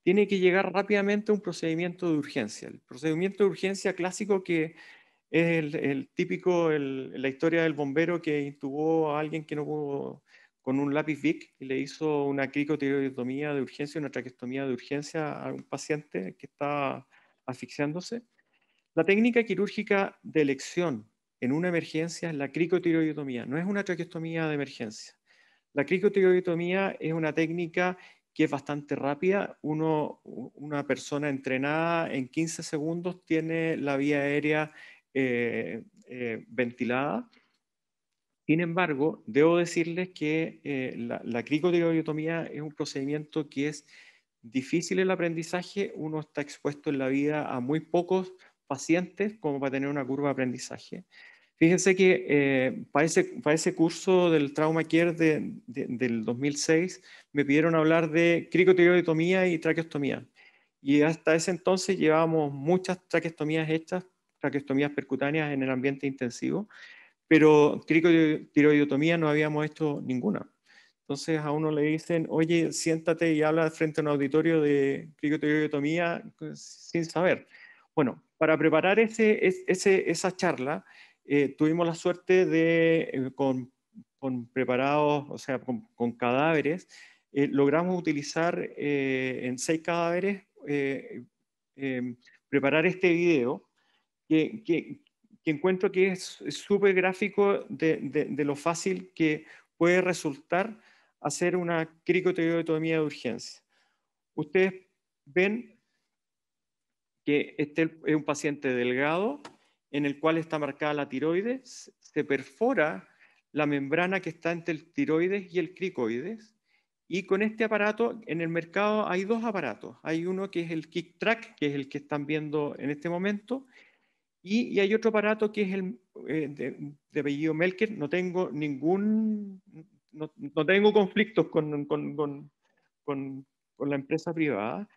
tiene que llegar rápidamente a un procedimiento de urgencia. El procedimiento de urgencia clásico que es el, típico, la historia del bombero que intubó a alguien que no con un lápiz Vic y le hizo una cricotiroidotomía de urgencia, una traqueostomía de urgencia a un paciente que está asfixiándose. La técnica quirúrgica de elección en una emergencia es la cricotiroidotomía. no es una traqueostomía de emergencia. La cricotiroidotomía es una técnica que es bastante rápida. una persona entrenada en 15 segundos tiene la vía aérea eh, eh, ventilada. Sin embargo, debo decirles que eh, la, la es un procedimiento que es difícil el aprendizaje. Uno está expuesto en la vida a muy pocos pacientes como para tener una curva de aprendizaje. Fíjense que eh, para, ese, curso del Trauma Care del 2006 me pidieron hablar de cricotiroidotomía y traqueostomía. Y hasta ese entonces llevábamos muchas traqueostomías hechas, traqueostomías percutáneas en el ambiente intensivo, pero cricotiroidotomía no habíamos hecho ninguna. Entonces a uno le dicen, oye, siéntate y habla frente a un auditorio de cricotiroidotomía pues, sin saber. Bueno, para preparar ese, esa charla, eh, tuvimos la suerte de, eh, con, preparados, o sea, con, cadáveres, eh, logramos utilizar en seis cadáveres, em, preparar este video, que, encuentro que es súper gráfico de, de, lo fácil que puede resultar hacer una cricoteotomía de urgencia. Ustedes ven que este es un paciente delgado, en el cual está marcada la tiroides, se perfora la membrana que está entre el tiroides y el cricoides. Y con este aparato, en el mercado hay dos aparatos. Hay uno que es el Kick Track, que es el que están viendo en este momento, y, hay otro aparato que es el eh, de, apellido Melker. No tengo ningún, no, tengo conflictos con, con, con, con la empresa privada,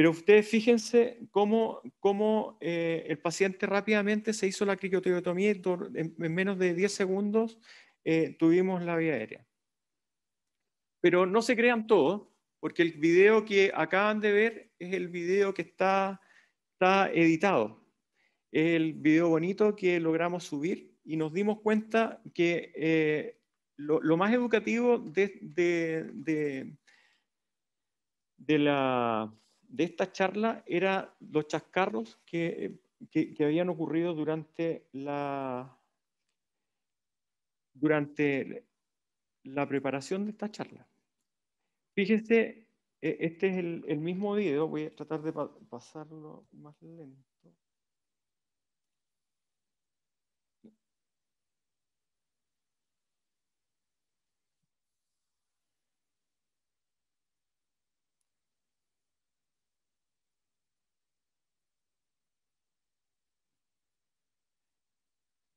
pero ustedes fíjense cómo, cómo eh, el paciente rápidamente se hizo la cricotiotomía y en, menos de 10 segundos eh, tuvimos la vía aérea. Pero no se crean todos, porque el video que acaban de ver es el video que está, está editado. Es el video bonito que logramos subir y nos dimos cuenta que eh, lo, más educativo de, de, de la de esta charla era los chascarros que, habían ocurrido durante la, durante la preparación de esta charla. Fíjense, eh, este es el, mismo video, voy a tratar de pasarlo más lento.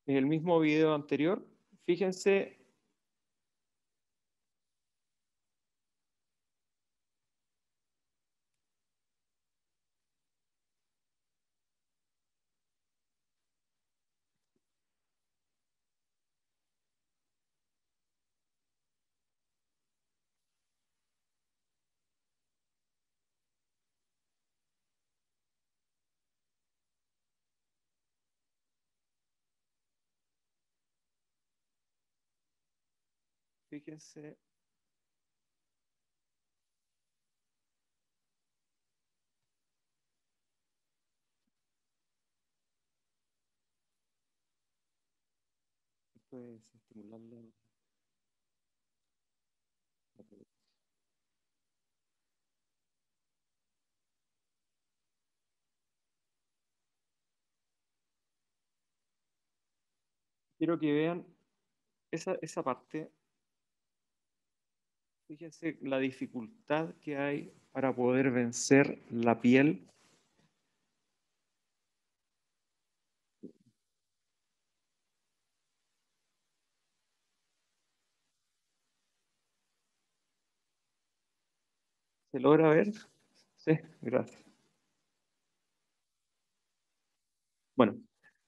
en el mismo video anterior, fíjense Fíjense. Pues estimular quiero que vean esa, esa, parte Fíjense la dificultad que hay para poder vencer la piel. ¿Se logra ver? Sí, gracias. Bueno,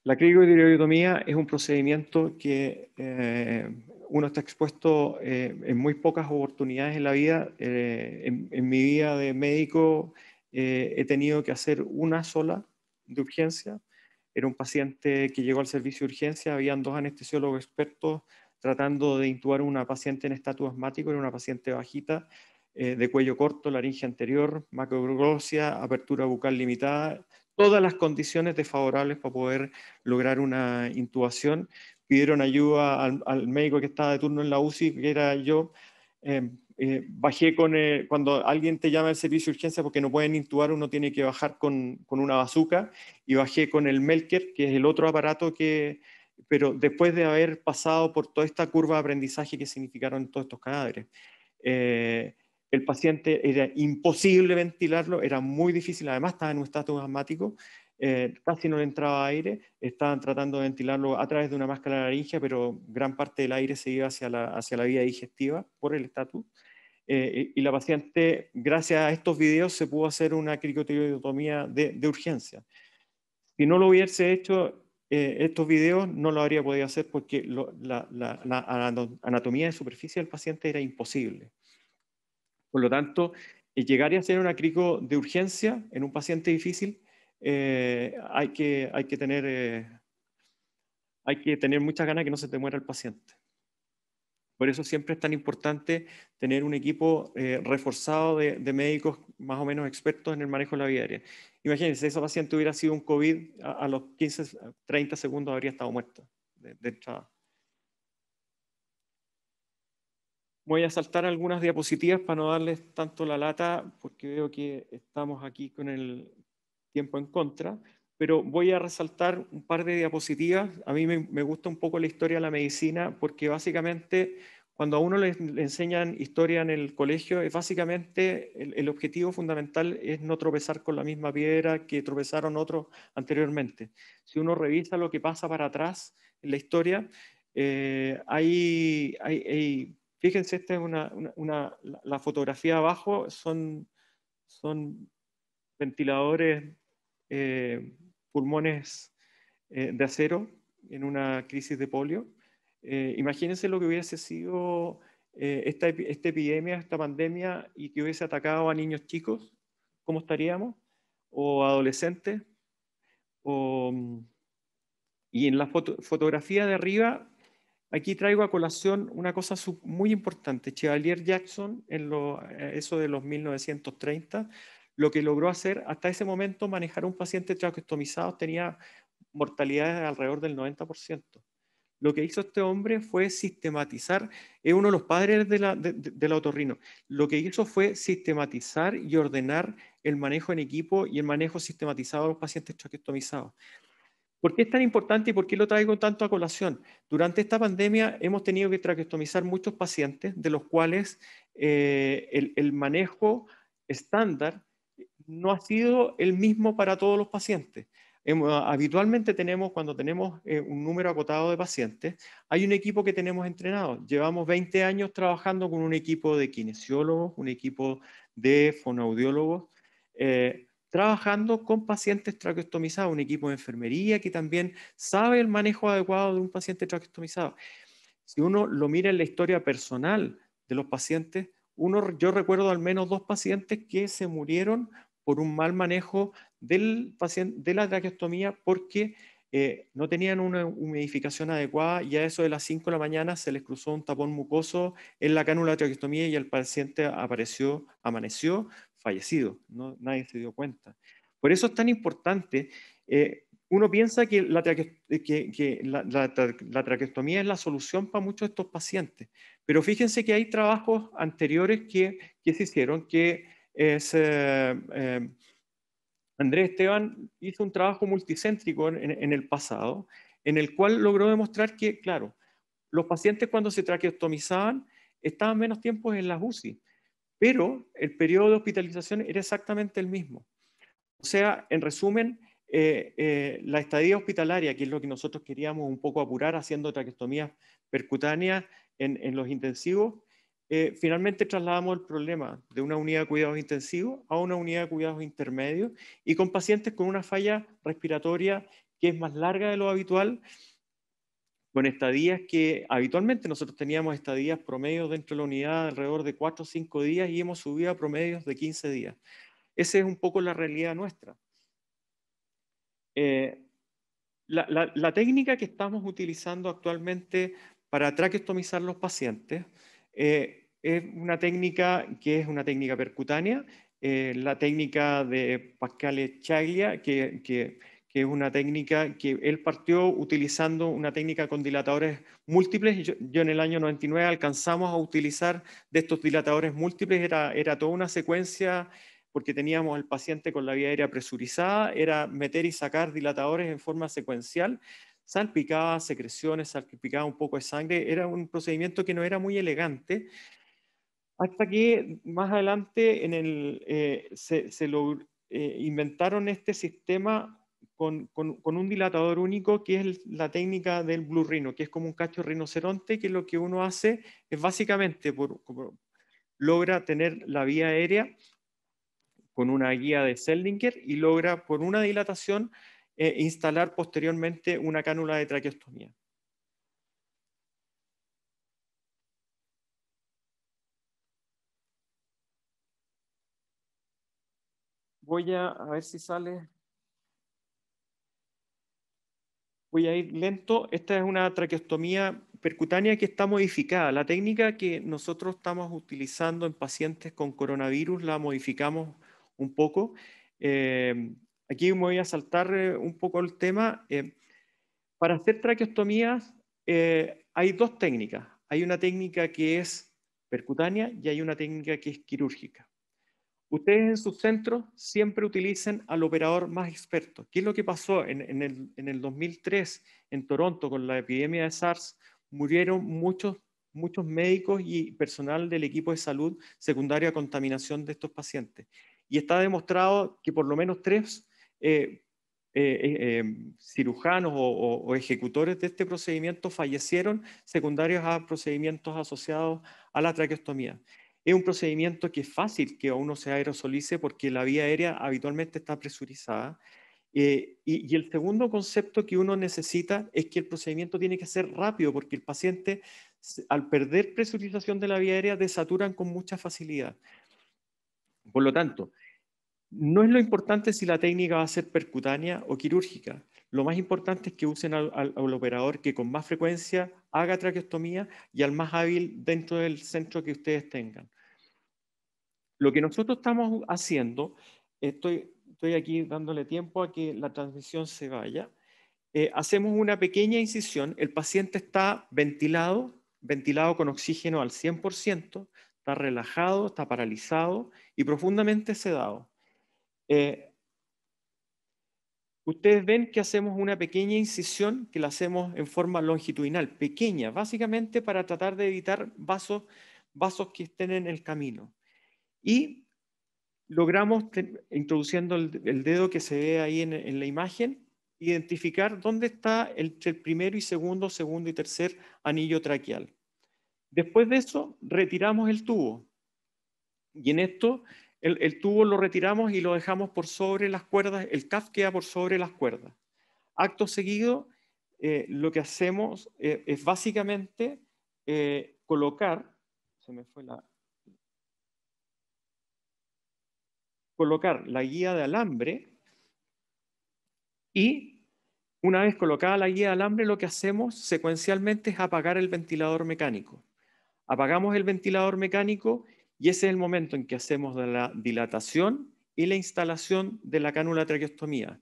la cricotiroidomía es un procedimiento que eh, uno está expuesto eh, en muy pocas oportunidades en la vida. Eh, en, mi vida de médico eh, he tenido que hacer una sola de urgencia. Era un paciente que llegó al servicio de urgencia, habían dos anestesiólogos expertos tratando de intubar una paciente en estatus asmático, era una paciente bajita, de cuello corto, laringe anterior, macroglosia, apertura bucal limitada, todas las condiciones desfavorables para poder lograr una intubación, pidieron ayuda al, médico que estaba de turno en la UCI, que era yo. Eh, eh, bajé con, eh, cuando alguien te llama al servicio de urgencia porque no pueden intubar, uno tiene que bajar con, con una bazuca y bajé con el Melker, que es el otro aparato que, pero después de haber pasado por toda esta curva de aprendizaje que significaron todos estos cadáveres. el paciente era imposible ventilarlo, era muy difícil, además estaba en un estatus asmático, eh, casi no le entraba aire, estaban tratando de ventilarlo a través de una máscara laringea, pero gran parte del aire se iba hacia la, hacia la vía digestiva por el estatus. Eh, y la paciente, gracias a estos videos, se pudo hacer una cricotiroidotomía de, urgencia. Si no lo hubiese hecho, eh, estos videos no lo habría podido hacer porque la, anatomía de superficie del paciente era imposible. Por lo tanto, llegar a hacer una crico de urgencia en un paciente difícil eh, hay, que, hay, que tener, eh, hay que tener muchas ganas que no se te muera el paciente. Por eso siempre es tan importante tener un equipo eh, reforzado de, médicos más o menos expertos en el manejo de la vida aérea. Imagínense, si esa paciente hubiera sido un COVID, a, los 15, 30 segundos habría estado muerto de entrada. Voy a saltar algunas diapositivas para no darles tanto la lata, porque veo que estamos aquí con el, tiempo en contra, pero voy a resaltar un par de diapositivas. A mí me, gusta un poco la historia de la medicina porque básicamente cuando a uno le, enseñan historia en el colegio, es básicamente el, objetivo fundamental es no tropezar con la misma piedra que tropezaron otros anteriormente. Si uno revisa lo que pasa para atrás en la historia, eh, fíjense, esta es la fotografía abajo, son, son ventiladores eh, pulmones eh, de acero en una crisis de polio. Eh, imagínense lo que hubiese sido esta, epidemia, esta pandemia, y que hubiese atacado a niños chicos, ¿cómo estaríamos? O adolescentes. y en la fotografía de arriba, aquí traigo a colación una cosa muy importante. Chevalier Jackson, en eso de los 1930, lo que logró hacer hasta ese momento manejar un paciente traqueostomizado tenía mortalidades alrededor del 90%. Lo que hizo este hombre fue sistematizar, es uno de los padres del la, otorrino, lo que hizo fue sistematizar y ordenar el manejo en equipo y el manejo sistematizado de los pacientes traqueostomizados. ¿Por qué es tan importante y por qué lo traigo tanto a colación? Durante esta pandemia hemos tenido que traqueostomizar muchos pacientes, de los cuales eh, el manejo estándar no ha sido el mismo para todos los pacientes. Ah, habitualmente tenemos, cuando tenemos eh, un número acotado de pacientes, hay un equipo que tenemos entrenado. Llevamos 20 años trabajando con un equipo de kinesiólogos, un equipo de fonoaudiólogos, eh, trabajando con pacientes traqueostomizados, un equipo de enfermería que también sabe el manejo adecuado de un paciente traqueostomizado. Si uno lo mira en la historia personal de los pacientes, uno, yo recuerdo al menos dos pacientes que se murieron por un mal manejo del paciente, de la traqueostomía porque eh, no tenían una humidificación adecuada y a eso de las 5 de la mañana se les cruzó un tapón mucoso en la cánula de traqueostomía y el paciente apareció, amaneció fallecido, no, nadie se dio cuenta. Por eso es tan importante, eh, uno piensa que, la, traque, traqueostomía es la solución para muchos de estos pacientes, pero fíjense que hay trabajos anteriores que, que se hicieron que eh, eh, Andrés Esteban hizo un trabajo multicéntrico en, el pasado, en el cual logró demostrar que, claro, los pacientes cuando se traqueostomizaban estaban menos tiempo en la UCI, pero el periodo de hospitalización era exactamente el mismo. O sea, en resumen, eh, la estadía hospitalaria, que es lo que nosotros queríamos un poco apurar haciendo traqueostomías percutáneas en los intensivos, eh, finalmente trasladamos el problema de una unidad de cuidados intensivos a una unidad de cuidados intermedios y con pacientes con una falla respiratoria que es más larga de lo habitual, con estadías que habitualmente nosotros teníamos estadías promedios dentro de la unidad alrededor de 4 o 5 días y hemos subido a promedios de 15 días. Esa es un poco la realidad nuestra. Eh, la, técnica que estamos utilizando actualmente para traqueostomizar los pacientes eh, es una técnica que es una técnica percutánea, eh, la técnica de Pascal Chaglia, que, es una técnica que él partió utilizando una técnica con dilatadores múltiples. Yo, yo, en el año 99 alcanzamos a utilizar de estos dilatadores múltiples, era, era toda una secuencia porque teníamos al paciente con la vía aérea presurizada, era meter y sacar dilatadores en forma secuencial salpicaba secreciones, salpicaba un poco de sangre. Era un procedimiento que no era muy elegante, hasta que más adelante en el, eh, se, lo, eh, inventaron este sistema con, un dilatador único, que es la técnica del blue rhino, que es como un cacho rinoceronte, que lo que uno hace es básicamente logra tener la vía aérea con una guía de Seldinger y logra por una dilatación eh, instalar posteriormente una cánula de traqueostomía. Voy a, a ver si sale. Voy a ir lento. Esta es una traqueostomía percutánea que está modificada. La técnica que nosotros estamos utilizando en pacientes con coronavirus la modificamos un poco. Eh, aquí me voy a saltar eh, un poco el tema. Eh, para hacer traqueostomías eh, hay dos técnicas. Hay una técnica que es percutánea y hay una técnica que es quirúrgica. Ustedes en sus centros siempre utilicen al operador más experto. ¿Qué es lo que pasó en, el, 2003 en Toronto con la epidemia de SARS? Murieron muchos, muchos médicos y personal del equipo de salud secundario a contaminación de estos pacientes. Y está demostrado que por lo menos tres eh, eh, eh, cirujanos o, ejecutores de este procedimiento fallecieron secundarios a procedimientos asociados a la traqueostomía. Es un procedimiento que es fácil que uno se aerosolice porque la vía aérea habitualmente está presurizada. y, y, el segundo concepto que uno necesita es que el procedimiento tiene que ser rápido, porque el paciente, al perder presurización de la vía aérea, desaturan con mucha facilidad. Por lo tanto, no es lo importante si la técnica va a ser percutánea o quirúrgica. Lo más importante es que usen al, operador que con más frecuencia haga traqueostomía y al más hábil dentro del centro que ustedes tengan. Lo que nosotros estamos haciendo, estoy, aquí dándole tiempo a que la transmisión se vaya, eh, hacemos una pequeña incisión, el paciente está ventilado, ventilado con oxígeno al 100%, está relajado, está paralizado y profundamente sedado. Eh, ustedes ven que hacemos una pequeña incisión que la hacemos en forma longitudinal, pequeña, básicamente para tratar de evitar vasos, vasos que estén en el camino. Y logramos, introduciendo el, dedo que se ve ahí en, la imagen, identificar dónde está el, el primero y segundo, segundo y tercer anillo traqueal. Después de eso, retiramos el tubo. Y en esto el, tubo lo retiramos y lo dejamos por sobre las cuerdas, el CAF queda por sobre las cuerdas. Acto seguido, eh, lo que hacemos eh, es básicamente eh, colocar, fue la, colocar la guía de alambre y una vez colocada la guía de alambre, lo que hacemos secuencialmente es apagar el ventilador mecánico. Apagamos el ventilador mecánico y ese es el momento en que hacemos la dilatación y la instalación de la cánula traqueostomía.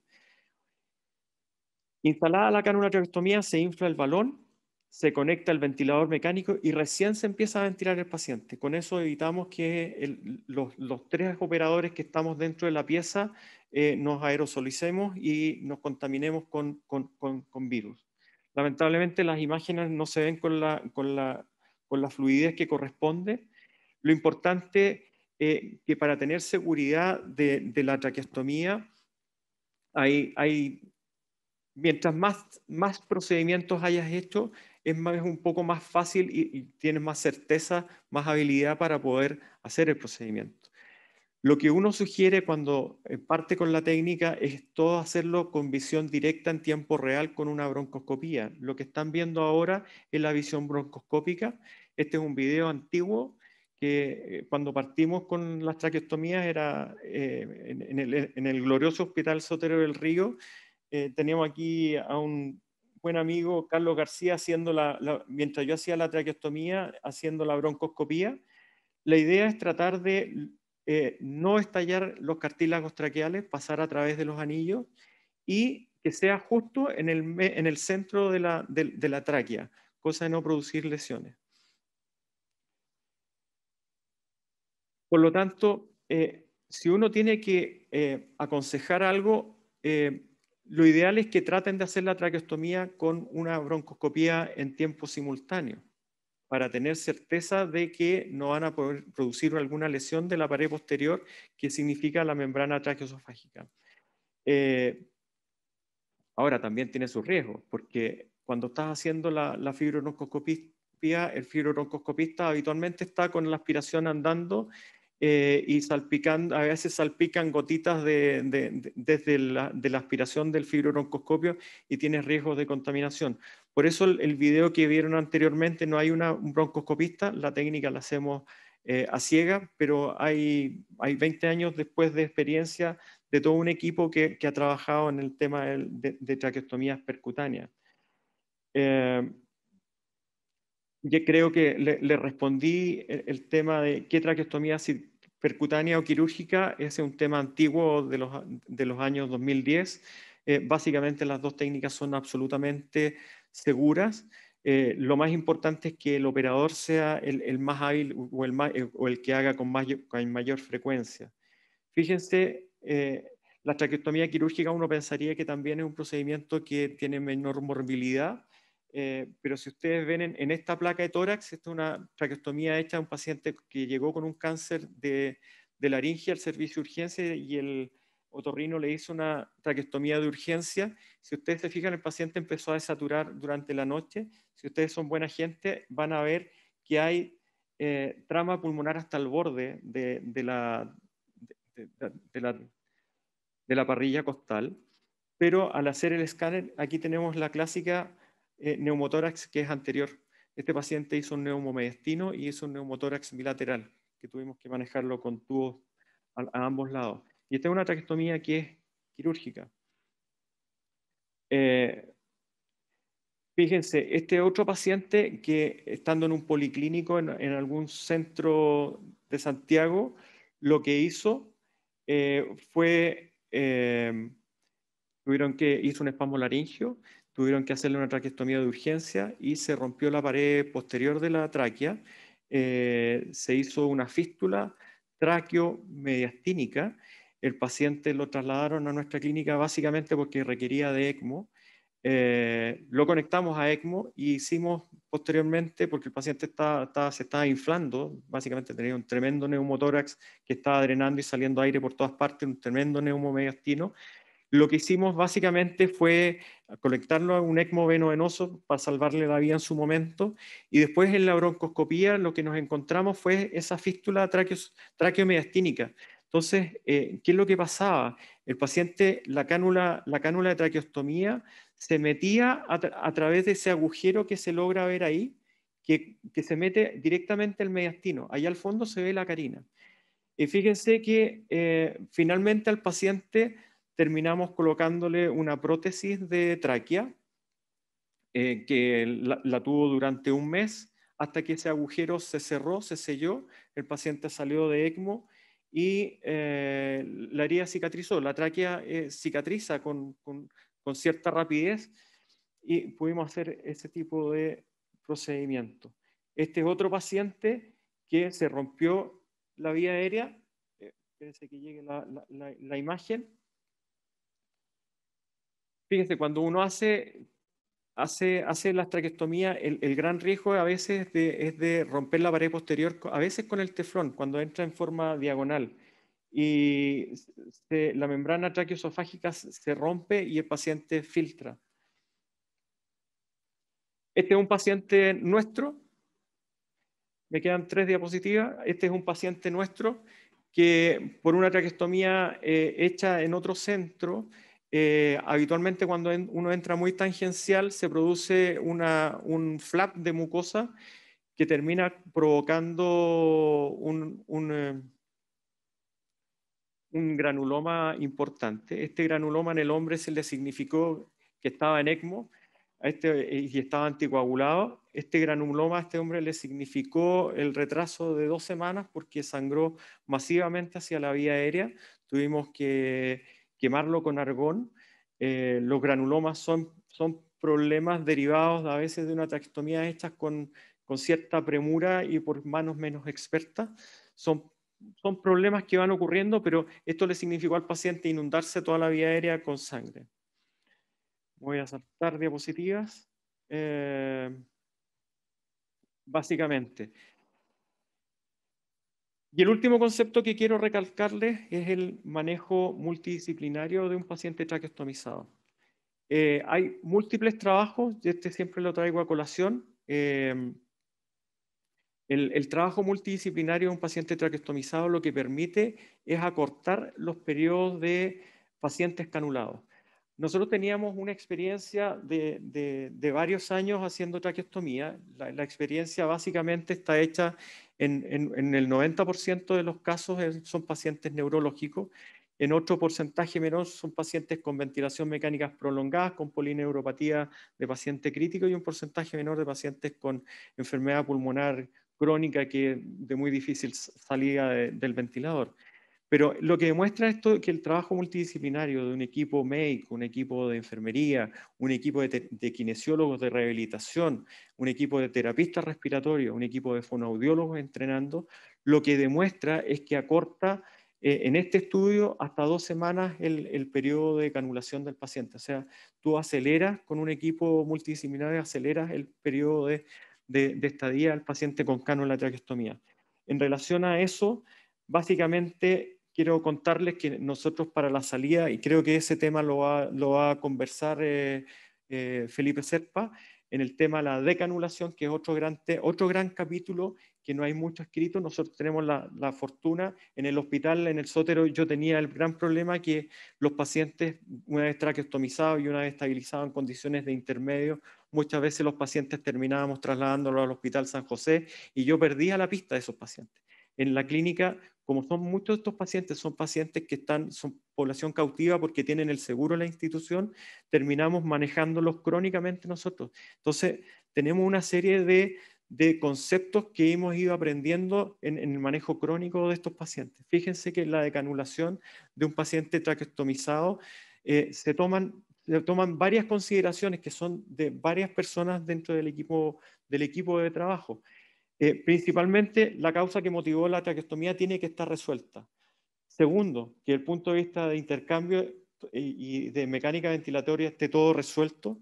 Instalada la cánula traqueostomía, se infla el balón, se conecta el ventilador mecánico y recién se empieza a ventilar el paciente. Con eso evitamos que los, tres operadores que estamos dentro de la pieza eh, nos aerosolicemos y nos contaminemos con, virus. Lamentablemente las imágenes no se ven con la fluidez que corresponde, lo importante es eh, que para tener seguridad de, la traqueostomía, hay, mientras más, procedimientos hayas hecho, es, un poco más fácil y, y, tienes más certeza, más habilidad para poder hacer el procedimiento. Lo que uno sugiere cuando eh, parte con la técnica es todo hacerlo con visión directa en tiempo real con una broncoscopía. Lo que están viendo ahora es la visión broncoscópica. Este es un video antiguo que eh, cuando partimos con las traqueostomías era eh, en, el, glorioso Hospital Sotero del Río. Eh, teníamos aquí a un buen amigo, Carlos García, haciendo la, mientras yo hacía la traqueostomía, haciendo la broncoscopía. La idea es tratar de no estallar los cartílagos traqueales, pasar a través de los anillos y que sea justo en el, en el centro de la, de la tráquea, cosa de no producir lesiones. Por lo tanto, eh, si uno tiene que eh, aconsejar algo, eh, lo ideal es que traten de hacer la traqueostomía con una broncoscopía en tiempo simultáneo, para tener certeza de que no van a poder producir alguna lesión de la pared posterior que significa la membrana traqueosofágica. ahora también tiene sus riesgos, porque cuando estás haciendo la, la el fibrobroncoscopista habitualmente está con la aspiración andando eh, y a veces salpican gotitas de, desde la, de la aspiración del fibrobroncoscopio y tiene riesgos de contaminación. Por eso el, video que vieron anteriormente no hay una, un broncoscopista, la técnica la hacemos eh, a ciega, pero hay, hay 20 años después de experiencia de todo un equipo que, ha trabajado en el tema de, de traqueostomías percutáneas. Eh, yo creo que le, respondí el, el, tema de qué traqueostomía, si percutánea o quirúrgica, es un tema antiguo de los, años 2010. Eh, básicamente las dos técnicas son absolutamente seguras. Eh, lo más importante es que el operador sea el, más hábil o el, eh, o el, que haga con, mayor, frecuencia. Fíjense, la traqueotomía quirúrgica uno pensaría que también es un procedimiento que tiene menor morbilidad, eh, pero si ustedes ven en, esta placa de tórax, esta es una traqueostomía hecha a un paciente que llegó con un cáncer de, de laringe al servicio de urgencia y el otorrino le hizo una traqueostomía de urgencia. Si ustedes se fijan, el paciente empezó a desaturar durante la noche. Si ustedes son buena gente, van a ver que hay eh, trama pulmonar hasta el borde de, de, la, de la, la parrilla costal. Pero al hacer el escáner, aquí tenemos la clásica eh, neumotórax que es anterior. Este paciente hizo un neumomedestino y hizo un neumotórax bilateral, que tuvimos que manejarlo con tubos a, ambos lados. Y esta es una traqueostomía que es quirúrgica. Eh, fíjense, este otro paciente que estando en un policlínico en, algún centro de Santiago, lo que hizo eh, fue, tuvieron que, hizo un espasmo laringio, tuvieron que hacerle una traqueostomía de urgencia y se rompió la pared posterior de la tráquea, eh, se hizo una fístula tráqueo-mediastínica. el paciente lo trasladaron a nuestra clínica básicamente porque requería de ECMO, eh, lo conectamos a ECMO y hicimos posteriormente, porque el paciente está, se estaba inflando, básicamente tenía un tremendo neumotórax que estaba drenando y saliendo aire por todas partes, un tremendo neumomediastino, lo que hicimos básicamente fue conectarlo a un ECMO venoso para salvarle la vida en su momento. Y después en la broncoscopía lo que nos encontramos fue esa fístula traqueo traqueomediastínica. Entonces, eh, ¿qué es lo que pasaba? El paciente, la cánula, la cánula de traqueostomía se metía a, través de ese agujero que se logra ver ahí, que, se mete directamente al mediastino. Allá al fondo se ve la carina. Y fíjense que eh, finalmente al paciente terminamos colocándole una prótesis de tráquea eh, que la, tuvo durante un mes hasta que ese agujero se cerró, se selló, el paciente salió de ECMO y eh, la herida cicatrizó, la tráquea eh, cicatriza con, con, con cierta rapidez y pudimos hacer ese tipo de procedimiento. Este es otro paciente que se rompió la vía aérea, espérense que llegue la, la imagen, fíjense, cuando uno hace, hace, hace la traqueostomía, el, gran riesgo a veces es de romper la pared posterior, a veces con el teflón, cuando entra en forma diagonal. Y la membrana traqueosofágica se rompe y el paciente filtra. Este es un paciente nuestro. Me quedan tres diapositivas. Este es un paciente nuestro que por una traqueostomía eh, hecha en otro centro, eh, habitualmente cuando uno entra muy tangencial se produce una, un flap de mucosa que termina provocando un, un, eh, granuloma importante. Este granuloma en el hombre se le significó que estaba en ECMO este, y estaba anticoagulado. Este granuloma a este hombre le significó el retraso de dos semanas porque sangró masivamente hacia la vía aérea. Tuvimos que quemarlo con argón. Eh, los granulomas son, problemas derivados a veces de una taxonomía hecha con, con cierta premura y por manos menos expertas. Son problemas que van ocurriendo, pero esto le significó al paciente inundarse toda la vía aérea con sangre. Voy a saltar diapositivas. Eh, básicamente, y el último concepto que quiero recalcarles es el manejo multidisciplinario de un paciente traqueostomizado. Eh, hay múltiples trabajos, y este siempre lo traigo a colación. Em, el, el, trabajo multidisciplinario de un paciente traqueostomizado lo que permite es acortar los periodos de pacientes canulados. Nosotros teníamos una experiencia de, varios años haciendo traqueostomía. La, experiencia básicamente está hecha en, el 90% de los casos son pacientes neurológicos. En otro porcentaje menor son pacientes con ventilación mecánica prolongadas, con polineuropatía de paciente crítico y un porcentaje menor de pacientes con enfermedad pulmonar crónica que de muy difícil salida del ventilador. Pero lo que demuestra esto es que el trabajo multidisciplinario de un equipo médico, un equipo de enfermería, un equipo de, kinesiólogos de rehabilitación, un equipo de terapistas respiratorios, un equipo de fonoaudiólogos entrenando, lo que demuestra es que acorta eh, en este estudio hasta dos semanas el, periodo de canulación del paciente. O sea, tú aceleras con un equipo multidisciplinario, aceleras el periodo de, estadía del paciente con traqueostomía. En relación a eso, básicamente quiero contarles que nosotros para la salida, y creo que ese tema lo va, a conversar eh, eh, Felipe Serpa, en el tema de la decanulación, que es otro gran, otro gran capítulo que no hay mucho escrito. Nosotros tenemos la, la, fortuna, en el hospital, en el sótero, yo tenía el gran problema que los pacientes, una vez traqueostomizados y una vez estabilizados en condiciones de intermedio, muchas veces los pacientes terminábamos trasladándolos al hospital San José y yo perdía la pista de esos pacientes en la clínica, como son muchos de estos pacientes, son pacientes que están, son población cautiva porque tienen el seguro en la institución, terminamos manejándolos crónicamente nosotros. Entonces, tenemos una serie de, conceptos que hemos ido aprendiendo en, el manejo crónico de estos pacientes. Fíjense que la decanulación de un paciente traqueostomizado eh, se toman toman varias consideraciones que son de varias personas dentro del equipo, del equipo de trabajo. Eh, principalmente, la causa que motivó la traqueostomía tiene que estar resuelta. Segundo, que el punto de vista de intercambio y de mecánica ventilatoria esté todo resuelto.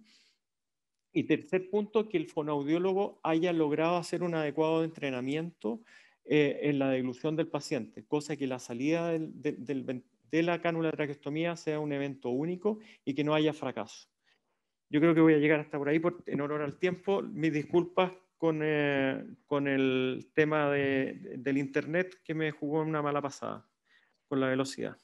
Y tercer punto, que el fonoaudiólogo haya logrado hacer un adecuado entrenamiento eh, en la dilución del paciente, cosa que la salida de la cánula de traqueostomía sea un evento único y que no haya fracaso. Yo creo que voy a llegar hasta por ahí por, en honor al tiempo. Mis disculpas con, eh, con el tema de, del Internet que me jugó una mala pasada, con la velocidad.